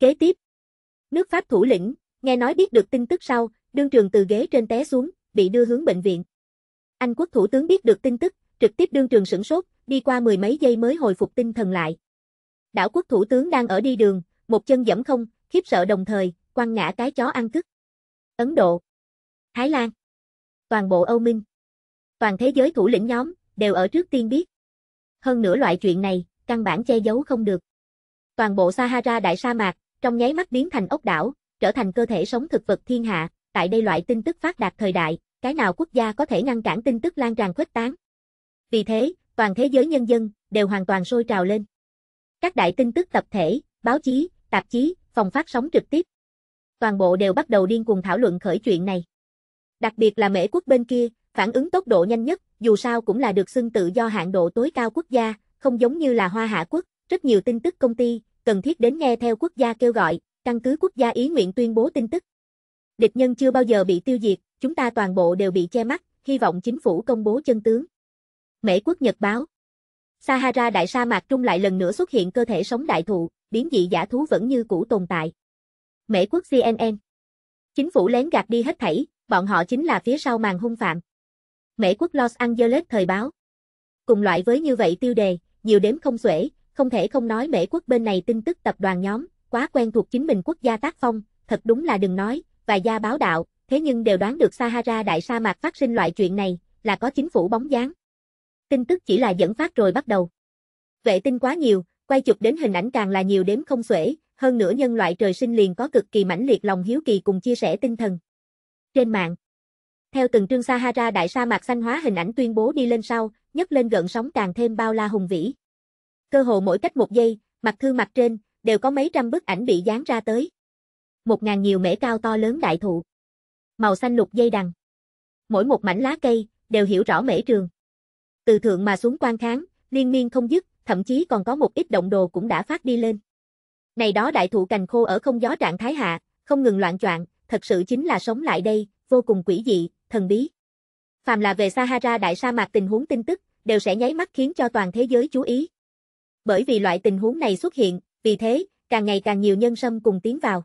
Kế tiếp, nước Pháp thủ lĩnh, nghe nói biết được tin tức sau, đương trường từ ghế trên té xuống, bị đưa hướng bệnh viện. Anh quốc thủ tướng biết được tin tức, trực tiếp đương trường sửng sốt, đi qua mười mấy giây mới hồi phục tinh thần lại. Đảo quốc thủ tướng đang ở đi đường, một chân dẫm không, khiếp sợ đồng thời, quăng ngã cái chó ăn cứt. Ấn Độ, Thái Lan, toàn bộ Âu Minh, toàn thế giới thủ lĩnh nhóm, đều ở trước tiên biết. Hơn nữa loại chuyện này, căn bản che giấu không được. Toàn bộ Sahara đại sa mạc, trong nháy mắt biến thành ốc đảo, trở thành cơ thể sống thực vật thiên hạ, tại đây loại tin tức phát đạt thời đại, cái nào quốc gia có thể ngăn cản tin tức lan tràn khuếch tán. Vì thế, toàn thế giới nhân dân đều hoàn toàn sôi trào lên. Các đại tin tức tập thể, báo chí, tạp chí, phòng phát sóng trực tiếp, toàn bộ đều bắt đầu điên cuồng thảo luận khởi chuyện này. Đặc biệt là Mỹ quốc bên kia, phản ứng tốc độ nhanh nhất, dù sao cũng là được xưng tự do hạng độ tối cao quốc gia, không giống như là Hoa Hạ quốc, rất nhiều tin tức công ty, cần thiết đến nghe theo quốc gia kêu gọi, căn cứ quốc gia ý nguyện tuyên bố tin tức. Địch nhân chưa bao giờ bị tiêu diệt, chúng ta toàn bộ đều bị che mắt, hy vọng chính phủ công bố chân tướng. Mễ quốc Nhật báo Sahara đại sa mạc trung lại lần nữa xuất hiện cơ thể sống đại thụ, biến dị giả thú vẫn như cũ tồn tại. Mễ quốc CNN Chính phủ lén gạt đi hết thảy, bọn họ chính là phía sau màn hung phạm. Mễ quốc Los Angeles thời báo Cùng loại với như vậy tiêu đề, nhiều đếm không xuể, không thể không nói mễ quốc bên này tin tức tập đoàn nhóm, quá quen thuộc chính mình quốc gia tác phong, thật đúng là đừng nói, và gia báo đạo, thế nhưng đều đoán được Sahara đại sa mạc phát sinh loại chuyện này, là có chính phủ bóng dáng. Tin tức chỉ là dẫn phát rồi bắt đầu. Vệ tinh quá nhiều, quay chụp đến hình ảnh càng là nhiều đếm không xuể, hơn nữa nhân loại trời sinh liền có cực kỳ mãnh liệt lòng hiếu kỳ cùng chia sẻ tinh thần. Trên mạng, theo từng trương Sahara đại sa mạc xanh hóa hình ảnh tuyên bố đi lên sau, nhấc lên gợn sóng càng thêm bao la hùng vĩ. Cơ hồ mỗi cách một giây, mặt thư mặt trên, đều có mấy trăm bức ảnh bị dán ra tới. Một ngàn nhiều mễ cao to lớn đại thụ. Màu xanh lục dây đằng. Mỗi một mảnh lá cây, đều hiểu rõ mễ trường. Từ thượng mà xuống quan kháng, liên miên không dứt, thậm chí còn có một ít động đồ cũng đã phát đi lên. Này đó đại thụ cành khô ở không gió trạng thái hạ, không ngừng loạn choạng, thật sự chính là sống lại đây, vô cùng quỷ dị, thần bí phàm là về Sahara đại sa mạc tình huống tin tức, đều sẽ nháy mắt khiến cho toàn thế giới chú ý. Bởi vì loại tình huống này xuất hiện, vì thế, càng ngày càng nhiều nhân sâm cùng tiến vào.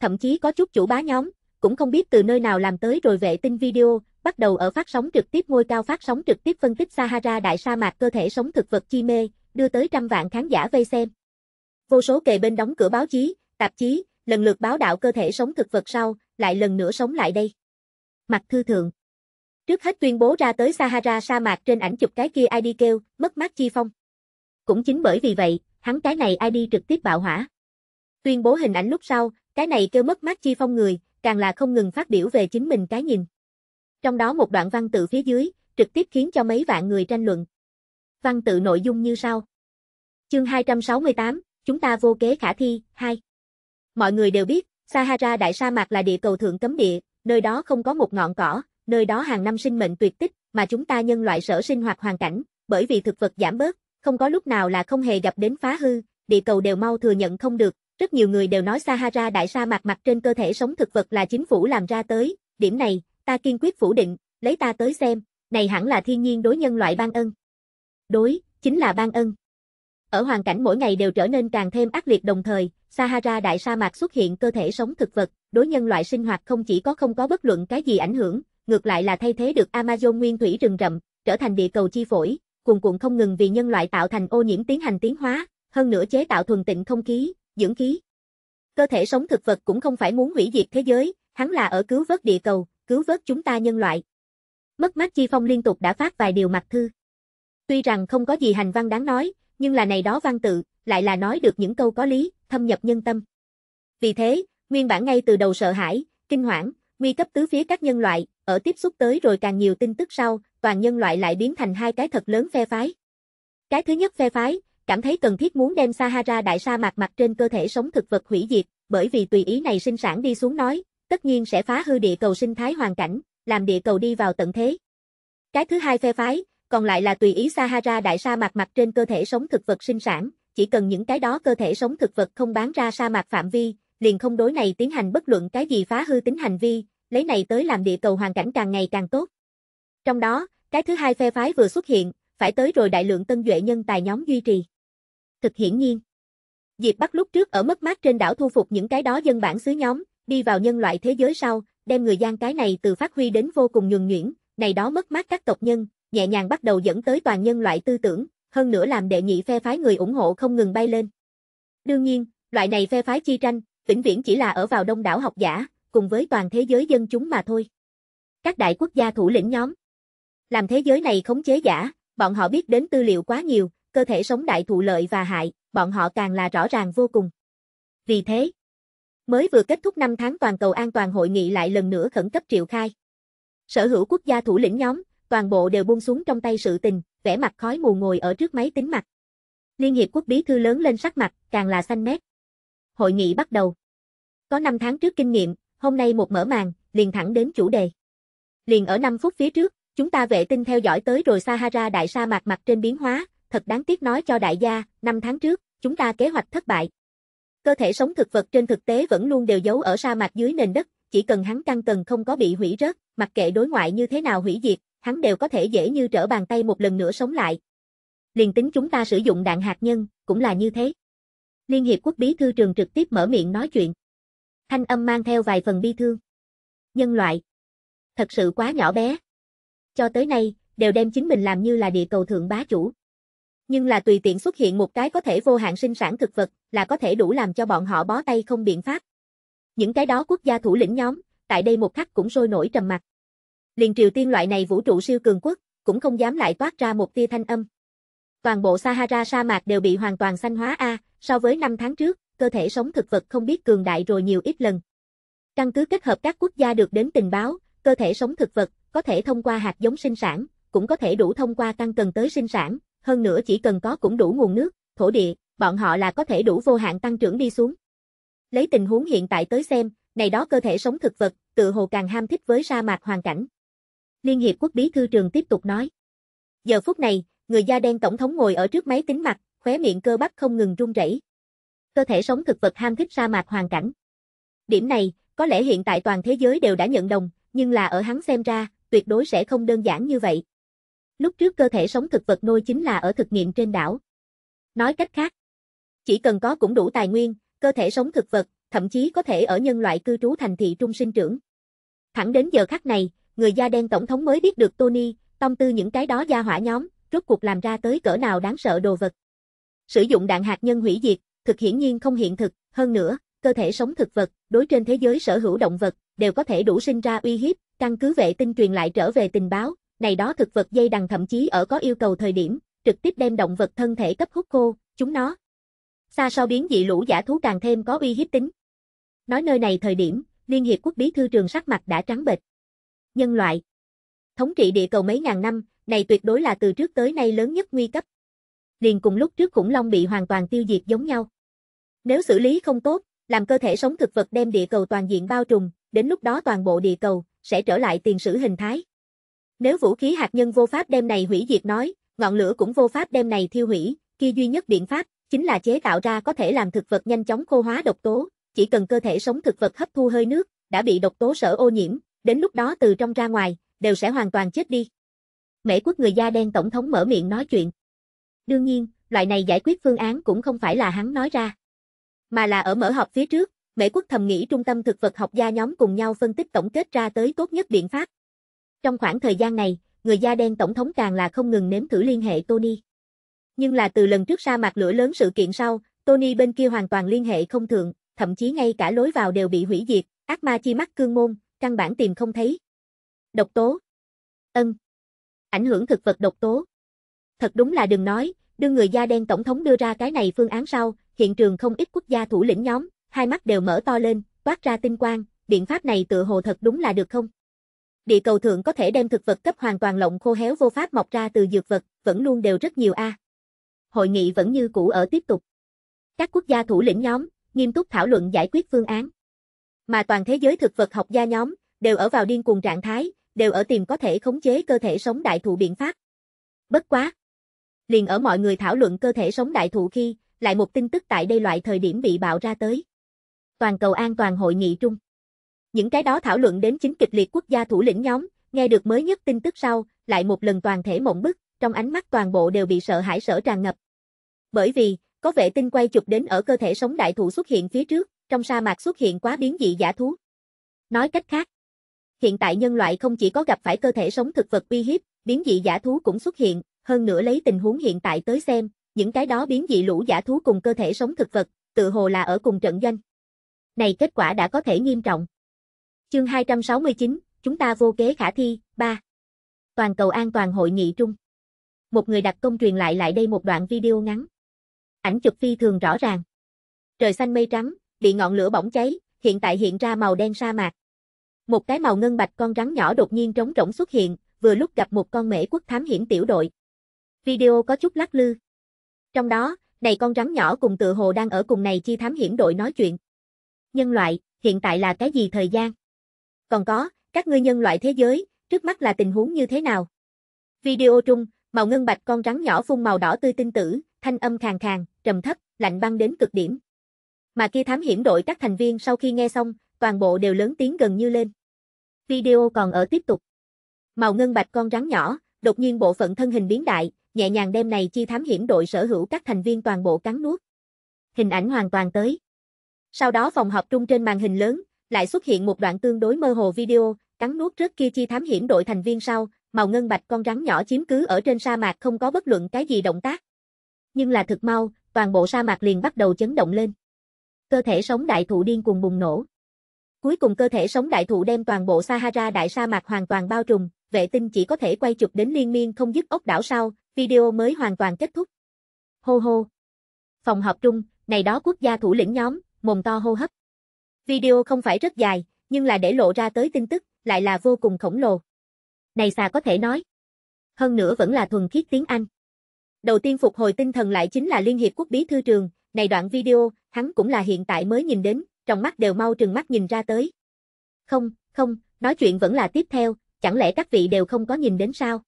Thậm chí có chút chủ bá nhóm, cũng không biết từ nơi nào làm tới rồi vệ tinh video, bắt đầu ở phát sóng trực tiếp ngôi cao phát sóng trực tiếp phân tích Sahara đại sa mạc cơ thể sống thực vật chi mê, đưa tới trăm vạn khán giả vây xem. Vô số kề bên đóng cửa báo chí, tạp chí, lần lượt báo đạo cơ thể sống thực vật sau, lại lần nữa sống lại đây. Mặt thư thượng Trước hết tuyên bố ra tới Sahara sa mạc trên ảnh chụp cái kia ID kêu, mất mát chi phong. Cũng chính bởi vì vậy, hắn cái này ID trực tiếp bạo hỏa. Tuyên bố hình ảnh lúc sau, cái này kêu mất mát chi phong người, càng là không ngừng phát biểu về chính mình cái nhìn. Trong đó một đoạn văn tự phía dưới, trực tiếp khiến cho mấy vạn người tranh luận. Văn tự nội dung như sau. Chương 268, chúng ta vô kế khả thi, 2. Mọi người đều biết, Sahara đại sa mạc là địa cầu thượng cấm địa, nơi đó không có một ngọn cỏ, nơi đó hàng năm sinh mệnh tuyệt tích, mà chúng ta nhân loại sở sinh hoạt hoàn cảnh, bởi vì thực vật giảm bớt, không có lúc nào là không hề gặp đến phá hư, địa cầu đều mau thừa nhận không được, rất nhiều người đều nói Sahara đại sa mạc mặt trên cơ thể sống thực vật là chính phủ làm ra tới, điểm này, ta kiên quyết phủ định, lấy ta tới xem, này hẳn là thiên nhiên đối nhân loại ban ân. Đối, chính là ban ân. Ở hoàn cảnh mỗi ngày đều trở nên càng thêm ác liệt đồng thời, Sahara đại sa mạc xuất hiện cơ thể sống thực vật, đối nhân loại sinh hoạt không chỉ có không có bất luận cái gì ảnh hưởng, ngược lại là thay thế được Amazon nguyên thủy rừng rậm, trở thành địa cầu chi phổi, cuồn cuộn không ngừng vì nhân loại tạo thành ô nhiễm tiến hành tiến hóa, hơn nữa chế tạo thuần tịnh không khí, dưỡng khí. Cơ thể sống thực vật cũng không phải muốn hủy diệt thế giới, hắn là ở cứu vớt địa cầu, cứu vớt chúng ta nhân loại. Mất mát chi phong liên tục đã phát vài điều mặt thư. Tuy rằng không có gì hành văn đáng nói, nhưng là này đó văn tự, lại là nói được những câu có lý, thâm nhập nhân tâm. Vì thế, nguyên bản ngay từ đầu sợ hãi, kinh hoảng, nguy cấp tứ phía các nhân loại, ở tiếp xúc tới rồi càng nhiều tin tức sau, toàn nhân loại lại biến thành hai cái thật lớn phe phái. Cái thứ nhất phe phái, cảm thấy cần thiết muốn đem Sahara đại sa mạc mặt trên cơ thể sống thực vật hủy diệt, bởi vì tùy ý này sinh sản đi xuống nói, tất nhiên sẽ phá hư địa cầu sinh thái hoàn cảnh, làm địa cầu đi vào tận thế. Cái thứ hai phe phái, còn lại là tùy ý Sahara đại sa mạc mặt trên cơ thể sống thực vật sinh sản, chỉ cần những cái đó cơ thể sống thực vật không bán ra sa mạc phạm vi, liền không đối này tiến hành bất luận cái gì phá hư tính hành vi, lấy này tới làm địa cầu hoàn cảnh càng ngày càng tốt. Trong đó, cái thứ hai phe phái vừa xuất hiện, phải tới rồi đại lượng tân duệ nhân tài nhóm duy trì. Thực hiển nhiên, Diệp Bắc lúc trước ở mất mát trên đảo thu phục những cái đó dân bản xứ nhóm, đi vào nhân loại thế giới sau, đem người gian cái này từ phát huy đến vô cùng nhuần nhuyễn, này đó mất mát các tộc nhân, nhẹ nhàng bắt đầu dẫn tới toàn nhân loại tư tưởng, hơn nữa làm đệ nhị phe phái người ủng hộ không ngừng bay lên. Đương nhiên, loại này phe phái chi tranh, vĩnh viễn chỉ là ở vào đông đảo học giả, cùng với toàn thế giới dân chúng mà thôi. Các đại quốc gia thủ lĩnh nhóm làm thế giới này khống chế giả, bọn họ biết đến tư liệu quá nhiều, cơ thể sống đại thụ lợi và hại, bọn họ càng là rõ ràng vô cùng. Vì thế, mới vừa kết thúc 5 tháng toàn cầu an toàn hội nghị lại lần nữa khẩn cấp triệu khai. Sở hữu quốc gia thủ lĩnh nhóm, toàn bộ đều buông xuống trong tay sự tình, vẻ mặt khói mù ngồi ở trước máy tính mặt. Liên hiệp quốc bí thư lớn lên sắc mặt, càng là xanh mét. Hội nghị bắt đầu. Có 5 tháng trước kinh nghiệm, hôm nay một mở màn, liền thẳng đến chủ đề. Liền ở 5 phút phía trước, chúng ta vệ tinh theo dõi tới rồi Sahara đại sa mạc mặt trên biến hóa, thật đáng tiếc nói cho đại gia, 5 tháng trước, chúng ta kế hoạch thất bại. Cơ thể sống thực vật trên thực tế vẫn luôn đều giấu ở sa mạc dưới nền đất, chỉ cần hắn căng cần không có bị hủy rớt, mặc kệ đối ngoại như thế nào hủy diệt, hắn đều có thể dễ như trở bàn tay một lần nữa sống lại. Liền tính chúng ta sử dụng đạn hạt nhân, cũng là như thế. Liên Hiệp Quốc Bí Thư Trường trực tiếp mở miệng nói chuyện. Thanh âm mang theo vài phần bi thương. Nhân loại. Thật sự quá nhỏ bé. Cho tới nay, đều đem chính mình làm như là địa cầu thượng bá chủ. Nhưng là tùy tiện xuất hiện một cái có thể vô hạn sinh sản thực vật, là có thể đủ làm cho bọn họ bó tay không biện pháp. Những cái đó quốc gia thủ lĩnh nhóm, tại đây một khắc cũng sôi nổi trầm mặt. Liền Triều Tiên loại này vũ trụ siêu cường quốc, cũng không dám lại toát ra một tia thanh âm. Toàn bộ Sahara sa mạc đều bị hoàn toàn xanh hóa a, so với năm tháng trước, cơ thể sống thực vật không biết cường đại rồi nhiều ít lần. Căn cứ kết hợp các quốc gia được đến tình báo, cơ thể sống thực vật có thể thông qua hạt giống sinh sản, cũng có thể đủ thông qua tăng cần tới sinh sản, hơn nữa chỉ cần có cũng đủ nguồn nước, thổ địa, bọn họ là có thể đủ vô hạn tăng trưởng đi xuống. Lấy tình huống hiện tại tới xem, này đó cơ thể sống thực vật, tự hồ càng ham thích với sa mạc hoàn cảnh. Liên Hiệp Quốc Bí Thư Trường tiếp tục nói. Giờ phút này, người da đen tổng thống ngồi ở trước máy tính mặt, khóe miệng cơ bắp không ngừng run rẩy cơ thể sống thực vật ham thích sa mạc hoàn cảnh. Điểm này, có lẽ hiện tại toàn thế giới đều đã nhận đồng, nhưng là ở hắn xem ra, tuyệt đối sẽ không đơn giản như vậy. Lúc trước cơ thể sống thực vật nuôi chính là ở thực nghiệm trên đảo. Nói cách khác, chỉ cần có cũng đủ tài nguyên, cơ thể sống thực vật, thậm chí có thể ở nhân loại cư trú thành thị trung sinh trưởng. Thẳng đến giờ khắc này, người da đen tổng thống mới biết được Tony, tâm tư những cái đó gia hỏa nhóm, rốt cuộc làm ra tới cỡ nào đáng sợ đồ vật. Sử dụng đạn hạt nhân hủy diệt, thực hiển nhiên không hiện thực, hơn nữa, cơ thể sống thực vật, đối trên thế giới sở hữu động vật, đều có thể đủ sinh ra uy hiếp, căn cứ vệ tinh truyền lại trở về tình báo, này đó thực vật dây đằng thậm chí ở có yêu cầu thời điểm, trực tiếp đem động vật thân thể cấp hút khô, chúng nó. Xa sau biến dị lũ giả thú càng thêm có uy hiếp tính. Nói nơi này thời điểm, Liên Hiệp Quốc Bí Thư Trường sắc mặt đã trắng bệch. Nhân loại. Thống trị địa cầu mấy ngàn năm, này tuyệt đối là từ trước tới nay lớn nhất nguy cấp. Liền cùng lúc trước khủng long bị hoàn toàn tiêu diệt giống nhau. Nếu xử lý không tốt, làm cơ thể sống thực vật đem địa cầu toàn diện bao trùm, đến lúc đó toàn bộ địa cầu sẽ trở lại tiền sử hình thái. Nếu vũ khí hạt nhân vô pháp đem này hủy diệt nói, ngọn lửa cũng vô pháp đem này thiêu hủy, kia duy nhất biện pháp chính là chế tạo ra có thể làm thực vật nhanh chóng khô hóa độc tố, chỉ cần cơ thể sống thực vật hấp thu hơi nước, đã bị độc tố sở ô nhiễm, đến lúc đó từ trong ra ngoài đều sẽ hoàn toàn chết đi. Mễ quốc người da đen tổng thống mở miệng nói chuyện. Đương nhiên, loại này giải quyết phương án cũng không phải là hắn nói ra mà là ở mở họp phía trước, Mỹ Quốc thầm nghĩ trung tâm thực vật học gia nhóm cùng nhau phân tích tổng kết ra tới tốt nhất biện pháp. Trong khoảng thời gian này, người da đen tổng thống càng là không ngừng nếm thử liên hệ Tony. Nhưng là từ lần trước sa mạc lửa lớn sự kiện sau, Tony bên kia hoàn toàn liên hệ không thường, thậm chí ngay cả lối vào đều bị hủy diệt, ác ma chi mắt cương môn, căn bản tìm không thấy. Độc tố. Ân. Ảnh hưởng thực vật độc tố. Thật đúng là đừng nói, đưa người da đen tổng thống đưa ra cái này phương án sau, hiện trường không ít quốc gia thủ lĩnh nhóm, hai mắt đều mở to lên, toát ra tinh quang, biện pháp này tựa hồ thật đúng là được không? Địa cầu thượng có thể đem thực vật cấp hoàn toàn lộng khô héo vô pháp mọc ra từ dược vật, vẫn luôn đều rất nhiều a. Hội nghị vẫn như cũ ở tiếp tục. Các quốc gia thủ lĩnh nhóm nghiêm túc thảo luận giải quyết phương án. Mà toàn thế giới thực vật học gia nhóm đều ở vào điên cuồng trạng thái, đều ở tìm có thể khống chế cơ thể sống đại thụ biện pháp. Bất quá, liền ở mọi người thảo luận cơ thể sống đại thụ khi, lại một tin tức tại đây loại thời điểm bị bạo ra tới. Toàn cầu an toàn hội nghị trung. Những cái đó thảo luận đến chính kịch liệt quốc gia thủ lĩnh nhóm, nghe được mới nhất tin tức sau, lại một lần toàn thể mộng bức, trong ánh mắt toàn bộ đều bị sợ hãi sở tràn ngập. Bởi vì, có vệ tinh quay chụp đến ở cơ thể sống đại thụ xuất hiện phía trước, trong sa mạc xuất hiện quá biến dị giả thú. Nói cách khác, hiện tại nhân loại không chỉ có gặp phải cơ thể sống thực vật uy hiếp, biến dị giả thú cũng xuất hiện, hơn nữa lấy tình huống hiện tại tới xem, những cái đó biến dị lũ giả thú cùng cơ thể sống thực vật, tự hồ là ở cùng trận doanh. Này kết quả đã có thể nghiêm trọng. Chương 269, chúng ta vô kế khả thi, 3. Toàn cầu an toàn hội nghị trung. Một người đặt công truyền lại lại đây một đoạn video ngắn. Ảnh chụp phi thường rõ ràng. Trời xanh mây trắng, bị ngọn lửa bỏng cháy, hiện tại hiện ra màu đen sa mạc. Một cái màu ngân bạch con rắn nhỏ đột nhiên trống rỗng xuất hiện, vừa lúc gặp một con mễ quốc thám hiểm tiểu đội. Video có chút lắc lư. Trong đó, này con rắn nhỏ cùng tự hồ đang ở cùng này chi thám hiểm đội nói chuyện. Nhân loại, hiện tại là cái gì thời gian? Còn có, các ngươi nhân loại thế giới, trước mắt là tình huống như thế nào? Video trung, màu ngân bạch con rắn nhỏ phun màu đỏ tươi tinh tử, thanh âm khàn khàn, trầm thấp, lạnh băng đến cực điểm. Mà kia thám hiểm đội các thành viên sau khi nghe xong, toàn bộ đều lớn tiếng gần như lên. Video còn ở tiếp tục. Màu ngân bạch con rắn nhỏ, đột nhiên bộ phận thân hình biến đại, nhẹ nhàng đem này chi thám hiểm đội sở hữu các thành viên toàn bộ cắn nuốt. Hình ảnh hoàn toàn tới. Sau đó phòng họp trung trên màn hình lớn, lại xuất hiện một đoạn tương đối mơ hồ video, cắn nuốt rất kia chi thám hiểm đội thành viên sau, màu ngân bạch con rắn nhỏ chiếm cứ ở trên sa mạc không có bất luận cái gì động tác. Nhưng là thực mau, toàn bộ sa mạc liền bắt đầu chấn động lên. Cơ thể sống đại thụ điên cuồng bùng nổ. Cuối cùng cơ thể sống đại thụ đem toàn bộ Sahara đại sa mạc hoàn toàn bao trùm, vệ tinh chỉ có thể quay chụp đến liên miên không dứt ốc đảo sau, Video mới hoàn toàn kết thúc. Hô hô. Phòng họp trung, này đó quốc gia thủ lĩnh nhóm, mồm to hô hấp. Video không phải rất dài, nhưng là để lộ ra tới tin tức, lại là vô cùng khổng lồ. Này xà có thể nói. Hơn nữa vẫn là thuần khiết tiếng Anh. Đầu tiên phục hồi tinh thần lại chính là Liên Hiệp Quốc Bí Thư Trường, này đoạn video, hắn cũng là hiện tại mới nhìn đến, trong mắt đều mau trừng mắt nhìn ra tới. Không, không, nói chuyện vẫn là tiếp theo, chẳng lẽ các vị đều không có nhìn đến sao?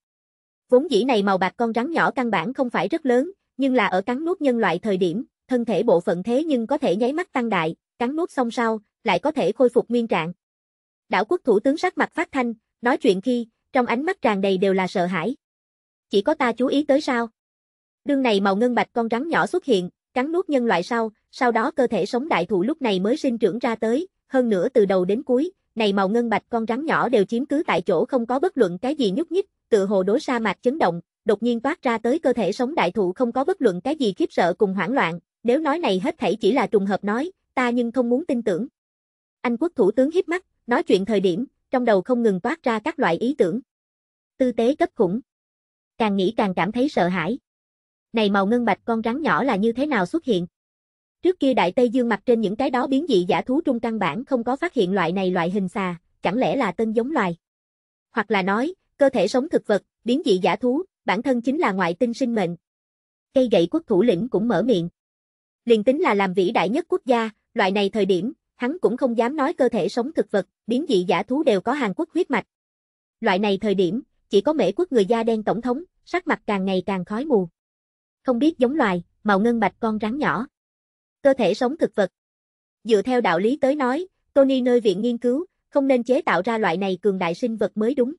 Vốn dĩ này màu bạc con rắn nhỏ căn bản không phải rất lớn, nhưng là ở cắn nuốt nhân loại thời điểm, thân thể bộ phận thế nhưng có thể nháy mắt tăng đại, cắn nuốt xong sau, lại có thể khôi phục nguyên trạng. Đảo quốc thủ tướng sắc mặt phát thanh, nói chuyện khi, trong ánh mắt tràn đầy đều là sợ hãi. Chỉ có ta chú ý tới sao? Đương này màu ngân bạch con rắn nhỏ xuất hiện, cắn nuốt nhân loại sau, sau đó cơ thể sống đại thụ lúc này mới sinh trưởng ra tới, hơn nữa từ đầu đến cuối, này màu ngân bạch con rắn nhỏ đều chiếm cứ tại chỗ không có bất luận cái gì nhúc nhích, tựa hồ đối sa mạc chấn động, đột nhiên toát ra tới cơ thể sống đại thụ không có bất luận cái gì khiếp sợ cùng hoảng loạn, nếu nói này hết thảy chỉ là trùng hợp nói, ta nhưng không muốn tin tưởng. Anh quốc thủ tướng híp mắt, nói chuyện thời điểm, trong đầu không ngừng toát ra các loại ý tưởng. Tư tế cấp khủng. Càng nghĩ càng cảm thấy sợ hãi. Này màu ngân bạch con rắn nhỏ là như thế nào xuất hiện? Trước kia Đại Tây Dương mặt trên những cái đó biến dị giả thú trung căn bản không có phát hiện loại này loại hình xà, chẳng lẽ là tân giống loài? Hoặc là nói, cơ thể sống thực vật, biến dị giả thú, bản thân chính là ngoại tinh sinh mệnh. Cây gậy quốc thủ lĩnh cũng mở miệng. Liền tính là làm vĩ đại nhất quốc gia, loại này thời điểm, hắn cũng không dám nói cơ thể sống thực vật, biến dị giả thú đều có Hàn Quốc huyết mạch. Loại này thời điểm, chỉ có Mễ quốc người da đen tổng thống, sắc mặt càng ngày càng khói mù. Không biết giống loài, màu ngân bạch con rắn nhỏ. Cơ thể sống thực vật. Dựa theo đạo lý tới nói, Tony nơi viện nghiên cứu, không nên chế tạo ra loại này cường đại sinh vật mới đúng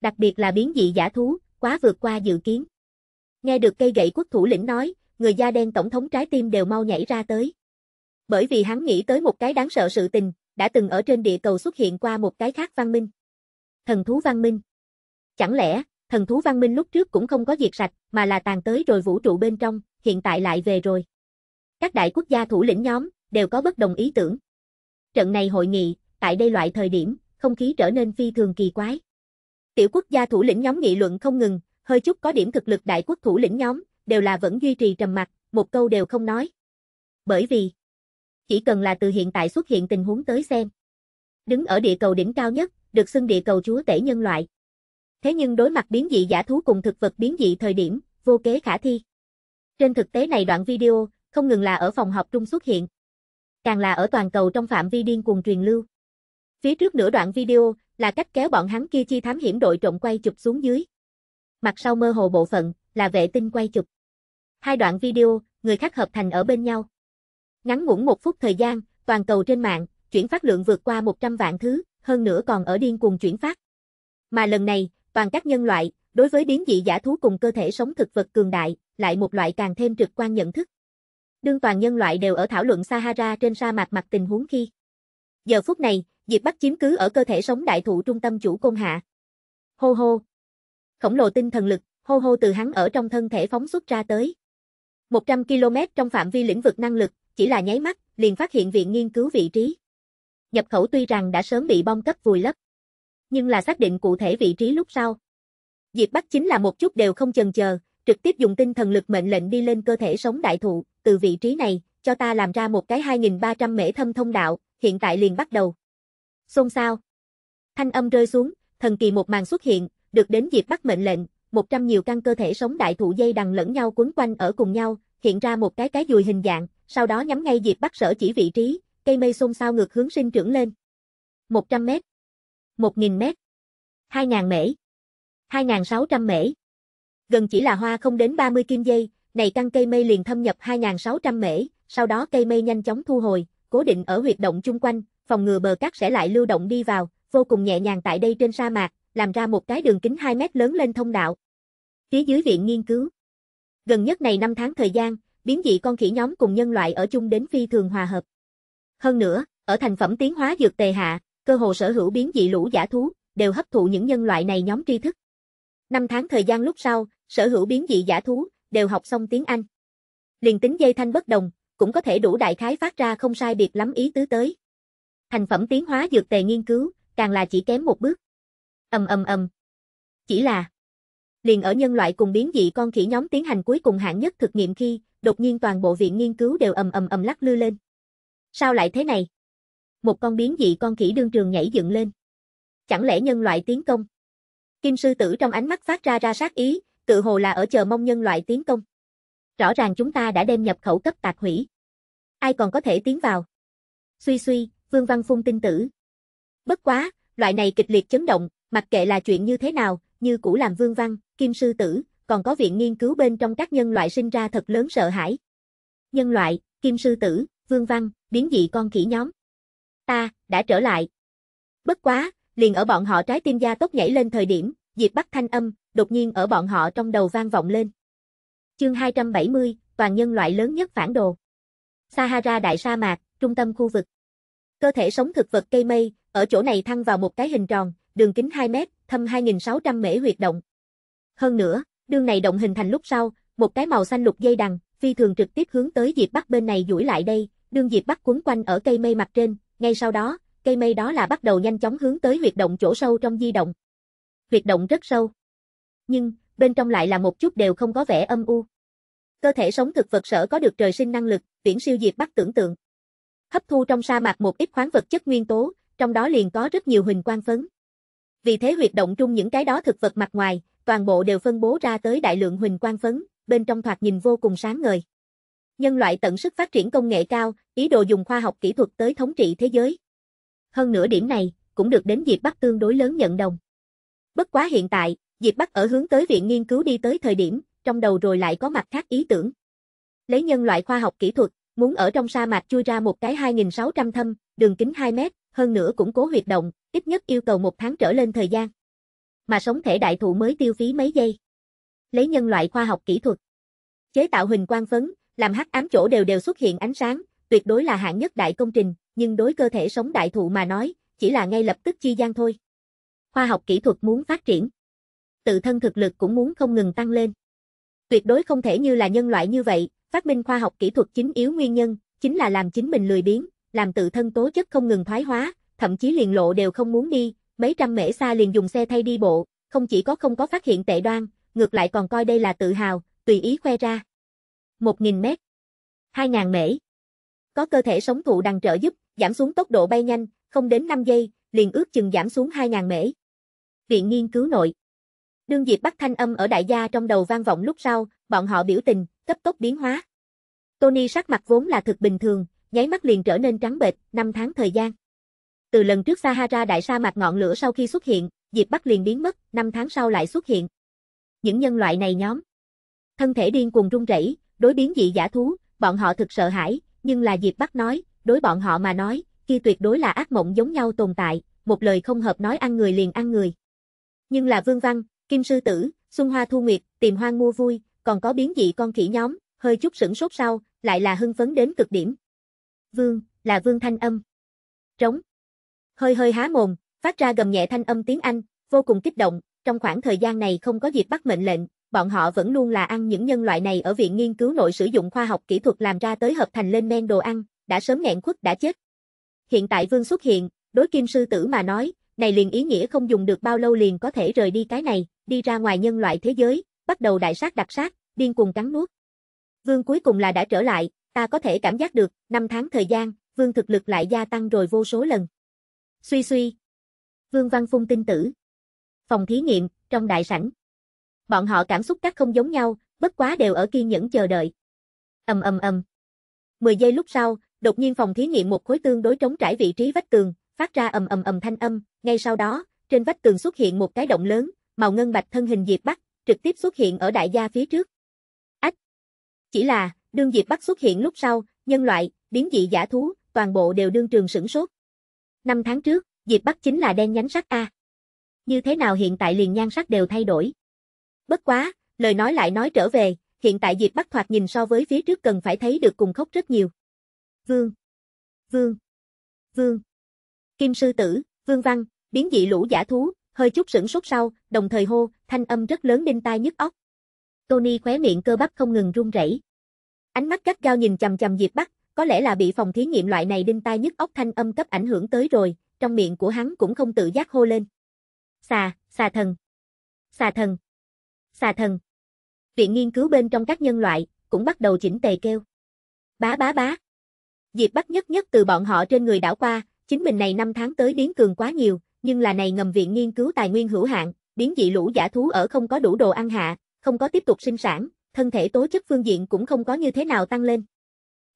đặc biệt là biến dị giả thú, quá vượt qua dự kiến. Nghe được cây gậy quốc thủ lĩnh nói, người da đen tổng thống trái tim đều mau nhảy ra tới. Bởi vì hắn nghĩ tới một cái đáng sợ sự tình, đã từng ở trên địa cầu xuất hiện qua một cái khác văn minh. Thần thú văn minh. Chẳng lẽ, thần thú văn minh lúc trước cũng không có diệt sạch, mà là tàn tới rồi vũ trụ bên trong, hiện tại lại về rồi. Các đại quốc gia thủ lĩnh nhóm, đều có bất đồng ý tưởng. Trận này hội nghị, tại đây loại thời điểm, không khí trở nên phi thường kỳ quái. Tiểu quốc gia thủ lĩnh nhóm nghị luận không ngừng, hơi chút có điểm thực lực đại quốc thủ lĩnh nhóm, đều là vẫn duy trì trầm mặc, một câu đều không nói. Bởi vì, chỉ cần là từ hiện tại xuất hiện tình huống tới xem. Đứng ở địa cầu đỉnh cao nhất, được xưng địa cầu chúa tể nhân loại. Thế nhưng đối mặt biến dị giả thú cùng thực vật biến dị thời điểm, vô kế khả thi. Trên thực tế này đoạn video, không ngừng là ở phòng học trung xuất hiện. Càng là ở toàn cầu trong phạm vi điên cuồng truyền lưu. Phía trước nửa đoạn video, là cách kéo bọn hắn kia chi thám hiểm đội trộm quay chụp xuống dưới. Mặt sau mơ hồ bộ phận, là vệ tinh quay chụp. Hai đoạn video, người khác hợp thành ở bên nhau. Ngắn ngủn một phút thời gian, toàn cầu trên mạng, chuyển phát lượng vượt qua 100 vạn thứ, hơn nữa còn ở điên cuồng chuyển phát. Mà lần này, toàn các nhân loại, đối với biến dị giả thú cùng cơ thể sống thực vật cường đại, lại một loại càng thêm trực quan nhận thức. Đương toàn nhân loại đều ở thảo luận Sahara trên sa mạc mặt tình huống khi. Giờ phút này, Diệp Bắc chiếm cứ ở cơ thể sống đại thụ trung tâm chủ công hạ. Hô hô. Khổng lồ tinh thần lực, hô hô từ hắn ở trong thân thể phóng xuất ra tới. 100 km trong phạm vi lĩnh vực năng lực, chỉ là nháy mắt, liền phát hiện viện nghiên cứu vị trí. Nhập khẩu tuy rằng đã sớm bị bom cấp vùi lấp, nhưng là xác định cụ thể vị trí lúc sau. Diệp Bắc chính là một chút đều không chần chờ, trực tiếp dùng tinh thần lực mệnh lệnh đi lên cơ thể sống đại thụ, từ vị trí này, cho ta làm ra một cái 2300 mễ thâm thông đạo, hiện tại liền bắt đầu. Xôn xao. Thanh âm rơi xuống, thần kỳ một màn xuất hiện, được đến dịp bắt mệnh lệnh, một trăm nhiều căn cơ thể sống đại thụ dây đằng lẫn nhau quấn quanh ở cùng nhau, hiện ra một cái cái dùi hình dạng, sau đó nhắm ngay dịp bắt sở chỉ vị trí, cây mây xôn xao ngược hướng sinh trưởng lên. 100 mét, 1.000 mét, 2.000 mễ, 2.600 mễ. Gần chỉ là hoa không đến 30 kim dây, này căn cây mây liền thâm nhập 2.600 mễ, sau đó cây mây nhanh chóng thu hồi, cố định ở huyệt động chung quanh, phòng ngừa bờ cát sẽ lại lưu động đi vào, vô cùng nhẹ nhàng tại đây trên sa mạc, làm ra một cái đường kính 2 mét lớn lên thông đạo. Phía dưới viện nghiên cứu. Gần nhất này 5 tháng thời gian, biến dị con khỉ nhóm cùng nhân loại ở chung đến phi thường hòa hợp. Hơn nữa, ở thành phẩm tiến hóa dược tề hạ, cơ hồ sở hữu biến dị lũ giả thú, đều hấp thụ những nhân loại này nhóm tri thức. Năm tháng thời gian lúc sau, sở hữu biến dị giả thú, đều học xong tiếng Anh. Liền tính dây thanh bất đồng, cũng có thể đủ đại khái phát ra không sai biệt lắm ý tứ tới. Thành phẩm tiến hóa dược tề nghiên cứu, càng là chỉ kém một bước. Ầm ầm ầm. Chỉ là liền ở nhân loại cùng biến dị con khỉ nhóm tiến hành cuối cùng hạng nhất thực nghiệm khi, đột nhiên toàn bộ viện nghiên cứu đều ầm ầm ầm lắc lư lên. Sao lại thế này? Một con biến dị con khỉ đương trường nhảy dựng lên. Chẳng lẽ nhân loại tiến công? Kim sư tử trong ánh mắt phát ra ra sát ý, tự hồ là ở chờ mong nhân loại tiến công. Rõ ràng chúng ta đã đem nhập khẩu cấp tạc hủy. Ai còn có thể tiến vào? Suy suy, Vương Văn Phung tin tử. Bất quá, loại này kịch liệt chấn động, mặc kệ là chuyện như thế nào, như cũ làm Vương Văn, Kim Sư Tử, còn có viện nghiên cứu bên trong các nhân loại sinh ra thật lớn sợ hãi. Nhân loại, Kim Sư Tử, Vương Văn, biến dị con khỉ nhóm. Ta, đã trở lại. Bất quá, liền ở bọn họ trái tim gia tốc nhảy lên thời điểm, Diệp bắt thanh âm, đột nhiên ở bọn họ trong đầu vang vọng lên. Chương 270, toàn nhân loại lớn nhất phản đồ. Sahara đại sa mạc, trung tâm khu vực. Cơ thể sống thực vật cây mây, ở chỗ này thăng vào một cái hình tròn, đường kính 2 mét, thâm 2.600 mễ huyệt động. Hơn nữa, đường này động hình thành lúc sau, một cái màu xanh lục dây đằng, phi thường trực tiếp hướng tới Diệp Bắc bên này duỗi lại đây, đường Diệp Bắc quấn quanh ở cây mây mặt trên, ngay sau đó, cây mây đó là bắt đầu nhanh chóng hướng tới huyệt động chỗ sâu trong di động. Huyệt động rất sâu. Nhưng, bên trong lại là một chút đều không có vẻ âm u. Cơ thể sống thực vật sở có được trời sinh năng lực, viễn siêu Diệp Bắc tưởng tượng hấp thu trong sa mạc một ít khoáng vật chất nguyên tố, trong đó liền có rất nhiều huỳnh quang phấn. Vì thế huyệt động trung những cái đó thực vật mặt ngoài, toàn bộ đều phân bố ra tới đại lượng huỳnh quang phấn, bên trong thoạt nhìn vô cùng sáng ngời. Nhân loại tận sức phát triển công nghệ cao, ý đồ dùng khoa học kỹ thuật tới thống trị thế giới. Hơn nửa điểm này, cũng được đến dịp bắt tương đối lớn nhận đồng. Bất quá hiện tại, dịp bắt ở hướng tới viện nghiên cứu đi tới thời điểm, trong đầu rồi lại có mặt khác ý tưởng. Lấy nhân loại khoa học kỹ thuật, Muốn ở trong sa mạc chui ra một cái 2.600 thâm, đường kính 2 mét, hơn nữa cũng cố huyệt động, ít nhất yêu cầu một tháng trở lên thời gian. Mà sống thể đại thụ mới tiêu phí mấy giây. Lấy nhân loại khoa học kỹ thuật. Chế tạo hình quang phấn, làm hắc ám chỗ đều đều xuất hiện ánh sáng, tuyệt đối là hạng nhất đại công trình, nhưng đối cơ thể sống đại thụ mà nói, chỉ là ngay lập tức chi gian thôi. Khoa học kỹ thuật muốn phát triển. Tự thân thực lực cũng muốn không ngừng tăng lên. Tuyệt đối không thể như là nhân loại như vậy, Phát minh khoa học kỹ thuật chính yếu nguyên nhân, chính là làm chính mình lười biếng, làm tự thân tố chất không ngừng thoái hóa, thậm chí liền lộ đều không muốn đi, mấy trăm mễ xa liền dùng xe thay đi bộ, không chỉ có không có phát hiện tệ đoan, ngược lại còn coi đây là tự hào, tùy ý khoe ra. một nghìn mét hai ngàn mễ Có cơ thể sống thụ đằng trợ giúp, giảm xuống tốc độ bay nhanh, không đến năm giây, liền ước chừng giảm xuống hai ngàn mễ. Viện nghiên cứu nội Đương diệp bắt thanh âm ở đại gia trong đầu vang vọng lúc sau, bọn họ biểu tình, cấp tốc biến hóa. Tony sắc mặt vốn là thực bình thường, nháy mắt liền trở nên trắng bệch, năm tháng thời gian. Từ lần trước Sahara đại sa mạc ngọn lửa sau khi xuất hiện, Diệp Bắc liền biến mất, năm tháng sau lại xuất hiện. Những nhân loại này nhóm. Thân thể điên cuồng run rẩy, đối biến dị giả thú, bọn họ thực sợ hãi, nhưng là Diệp Bắc nói, đối bọn họ mà nói, kia tuyệt đối là ác mộng giống nhau tồn tại, một lời không hợp nói ăn người liền ăn người. Nhưng là Vương Văn, Kim Sư Tử, Xuân Hoa Thu Nguyệt, tìm hoang mua vui, còn có biến dị con khỉ nhóm, hơi chút sửng sốt sau, lại là hưng phấn đến cực điểm. Vương, là Vương Thanh Âm. Trống. Hơi hơi há mồm, phát ra gầm nhẹ thanh âm tiếng Anh, vô cùng kích động, trong khoảng thời gian này không có dịp bắt mệnh lệnh, bọn họ vẫn luôn là ăn những nhân loại này ở viện nghiên cứu nội sử dụng khoa học kỹ thuật làm ra tới hợp thành lên men đồ ăn, đã sớm nghẹn khuất đã chết. Hiện tại Vương xuất hiện, đối kim sư tử mà nói, này liền ý nghĩa không dùng được bao lâu liền có thể rời đi cái này, đi ra ngoài nhân loại thế giới, bắt đầu đại sát đặc sát, điên cuồng cắn nuốt. Vương cuối cùng là đã trở lại, ta có thể cảm giác được, năm tháng thời gian, vương thực lực lại gia tăng rồi vô số lần. Suy suy. Vương Văn Phung tin tử. Phòng thí nghiệm, trong đại sảnh. Bọn họ cảm xúc các không giống nhau, bất quá đều ở kiên nhẫn chờ đợi. Ầm ầm ầm. 10 giây lúc sau, đột nhiên phòng thí nghiệm một khối tương đối trống trải vị trí vách tường, phát ra ầm ầm ầm thanh âm, ngay sau đó, trên vách tường xuất hiện một cái động lớn, màu ngân bạch thân hình diệp bắc trực tiếp xuất hiện ở đại gia phía trước. Chỉ là, đương Diệp bắt xuất hiện lúc sau, nhân loại, biến dị giả thú, toàn bộ đều đương trường sửng sốt. Năm tháng trước, Diệp bắt chính là đen nhánh sắc A. Như thế nào hiện tại liền nhan sắc đều thay đổi. Bất quá, lời nói lại nói trở về, hiện tại Diệp bắt thoạt nhìn so với phía trước cần phải thấy được cùng khóc rất nhiều. Vương. Vương. Vương. Kim sư tử, Vương Văn, biến dị lũ giả thú, hơi chút sửng sốt sau, đồng thời hô, thanh âm rất lớn đinh tai nhức óc. Tony khóe miệng cơ bắp không ngừng run rẩy. Ánh mắt gắt gao nhìn chằm chằm Diệp Bắc, có lẽ là bị phòng thí nghiệm loại này đinh tai nhức óc thanh âm cấp ảnh hưởng tới rồi, trong miệng của hắn cũng không tự giác hô lên. Xà, xà thần. Xà thần. Xà thần. Viện nghiên cứu bên trong các nhân loại cũng bắt đầu chỉnh tề kêu. Bá bá bá. Diệp Bắc nhất nhất từ bọn họ trên người đảo qua, chính mình này năm tháng tới biến cường quá nhiều, nhưng là này ngầm viện nghiên cứu tài nguyên hữu hạn, biến dị lũ giả thú ở không có đủ đồ ăn hạ, không có tiếp tục sinh sản, thân thể tố chất phương diện cũng không có như thế nào tăng lên.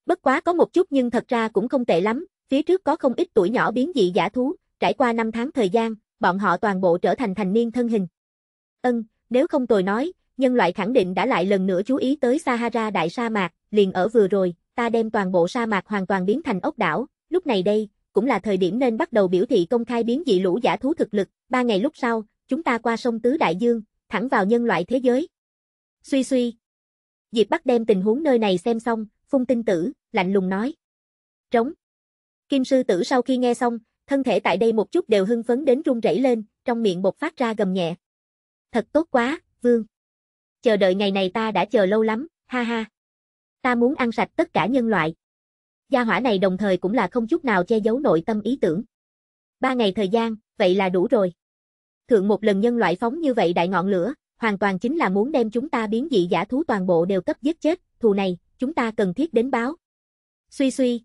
Bất quá có một chút nhưng thật ra cũng không tệ lắm, phía trước có không ít tuổi nhỏ biến dị giả thú, trải qua 5 tháng thời gian, bọn họ toàn bộ trở thành thành niên thân hình. Ân, nếu không tồi nói, nhân loại khẳng định đã lại lần nữa chú ý tới Sahara đại sa mạc, liền ở vừa rồi, ta đem toàn bộ sa mạc hoàn toàn biến thành ốc đảo, lúc này đây, cũng là thời điểm nên bắt đầu biểu thị công khai biến dị lũ giả thú thực lực, ba ngày lúc sau, chúng ta qua sông Tứ Đại Dương, thẳng vào nhân loại thế giới, Suy suy. Diệp Bắc đem tình huống nơi này xem xong, phun tinh tử, lạnh lùng nói. Trống. Kim sư tử sau khi nghe xong, thân thể tại đây một chút đều hưng phấn đến run rẩy lên, trong miệng bột phát ra gầm nhẹ. Thật tốt quá, vương. Chờ đợi ngày này ta đã chờ lâu lắm, ha ha. Ta muốn ăn sạch tất cả nhân loại. Gia hỏa này đồng thời cũng là không chút nào che giấu nội tâm ý tưởng. Ba ngày thời gian, vậy là đủ rồi. Thượng một lần nhân loại phóng như vậy đại ngọn lửa, hoàn toàn chính là muốn đem chúng ta biến dị giả thú toàn bộ đều cấp giết chết, thù này, chúng ta cần thiết đến báo. Suy suy.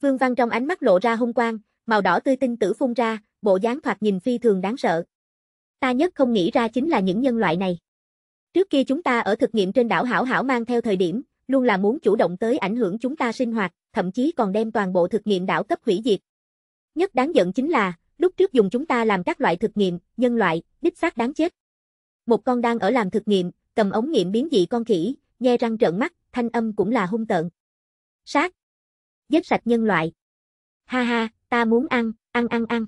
Vương Văn trong ánh mắt lộ ra hung quang, màu đỏ tươi tinh tử phun ra, bộ dáng thoạt nhìn phi thường đáng sợ. Ta nhất không nghĩ ra chính là những nhân loại này. Trước kia chúng ta ở thực nghiệm trên đảo Hảo Hảo mang theo thời điểm, luôn là muốn chủ động tới ảnh hưởng chúng ta sinh hoạt, thậm chí còn đem toàn bộ thực nghiệm đảo cấp hủy diệt. Nhất đáng giận chính là, lúc trước dùng chúng ta làm các loại thực nghiệm, nhân loại, đích xác đáng chết. Một con đang ở làm thực nghiệm, cầm ống nghiệm biến dị con khỉ, nghe răng trợn mắt, thanh âm cũng là hung tợn. Sát! Giết sạch nhân loại! Ha ha, ta muốn ăn, ăn ăn ăn!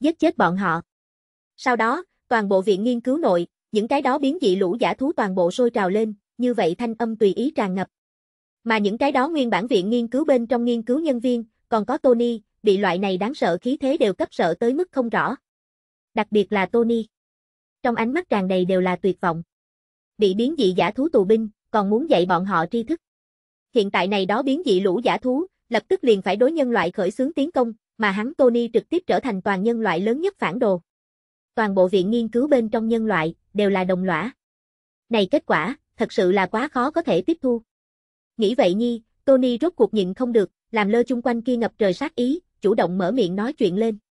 Giết chết bọn họ! Sau đó, toàn bộ viện nghiên cứu nội, những cái đó biến dị lũ giả thú toàn bộ sôi trào lên, như vậy thanh âm tùy ý tràn ngập. Mà những cái đó nguyên bản viện nghiên cứu bên trong nghiên cứu nhân viên, còn có Tony, bị loại này đáng sợ khí thế đều cấp sợ tới mức không rõ. Đặc biệt là Tony trong ánh mắt tràn đầy đều là tuyệt vọng. Bị biến dị giả thú tù binh, còn muốn dạy bọn họ tri thức. Hiện tại này đó biến dị lũ giả thú, lập tức liền phải đối nhân loại khởi xướng tiến công, mà hắn Tony trực tiếp trở thành toàn nhân loại lớn nhất phản đồ. Toàn bộ viện nghiên cứu bên trong nhân loại, đều là đồng lõa. Này kết quả, thật sự là quá khó có thể tiếp thu. Nghĩ vậy nhi, Tony rốt cuộc nhịn không được, làm lơ chung quanh kia ngập trời sát ý, chủ động mở miệng nói chuyện lên.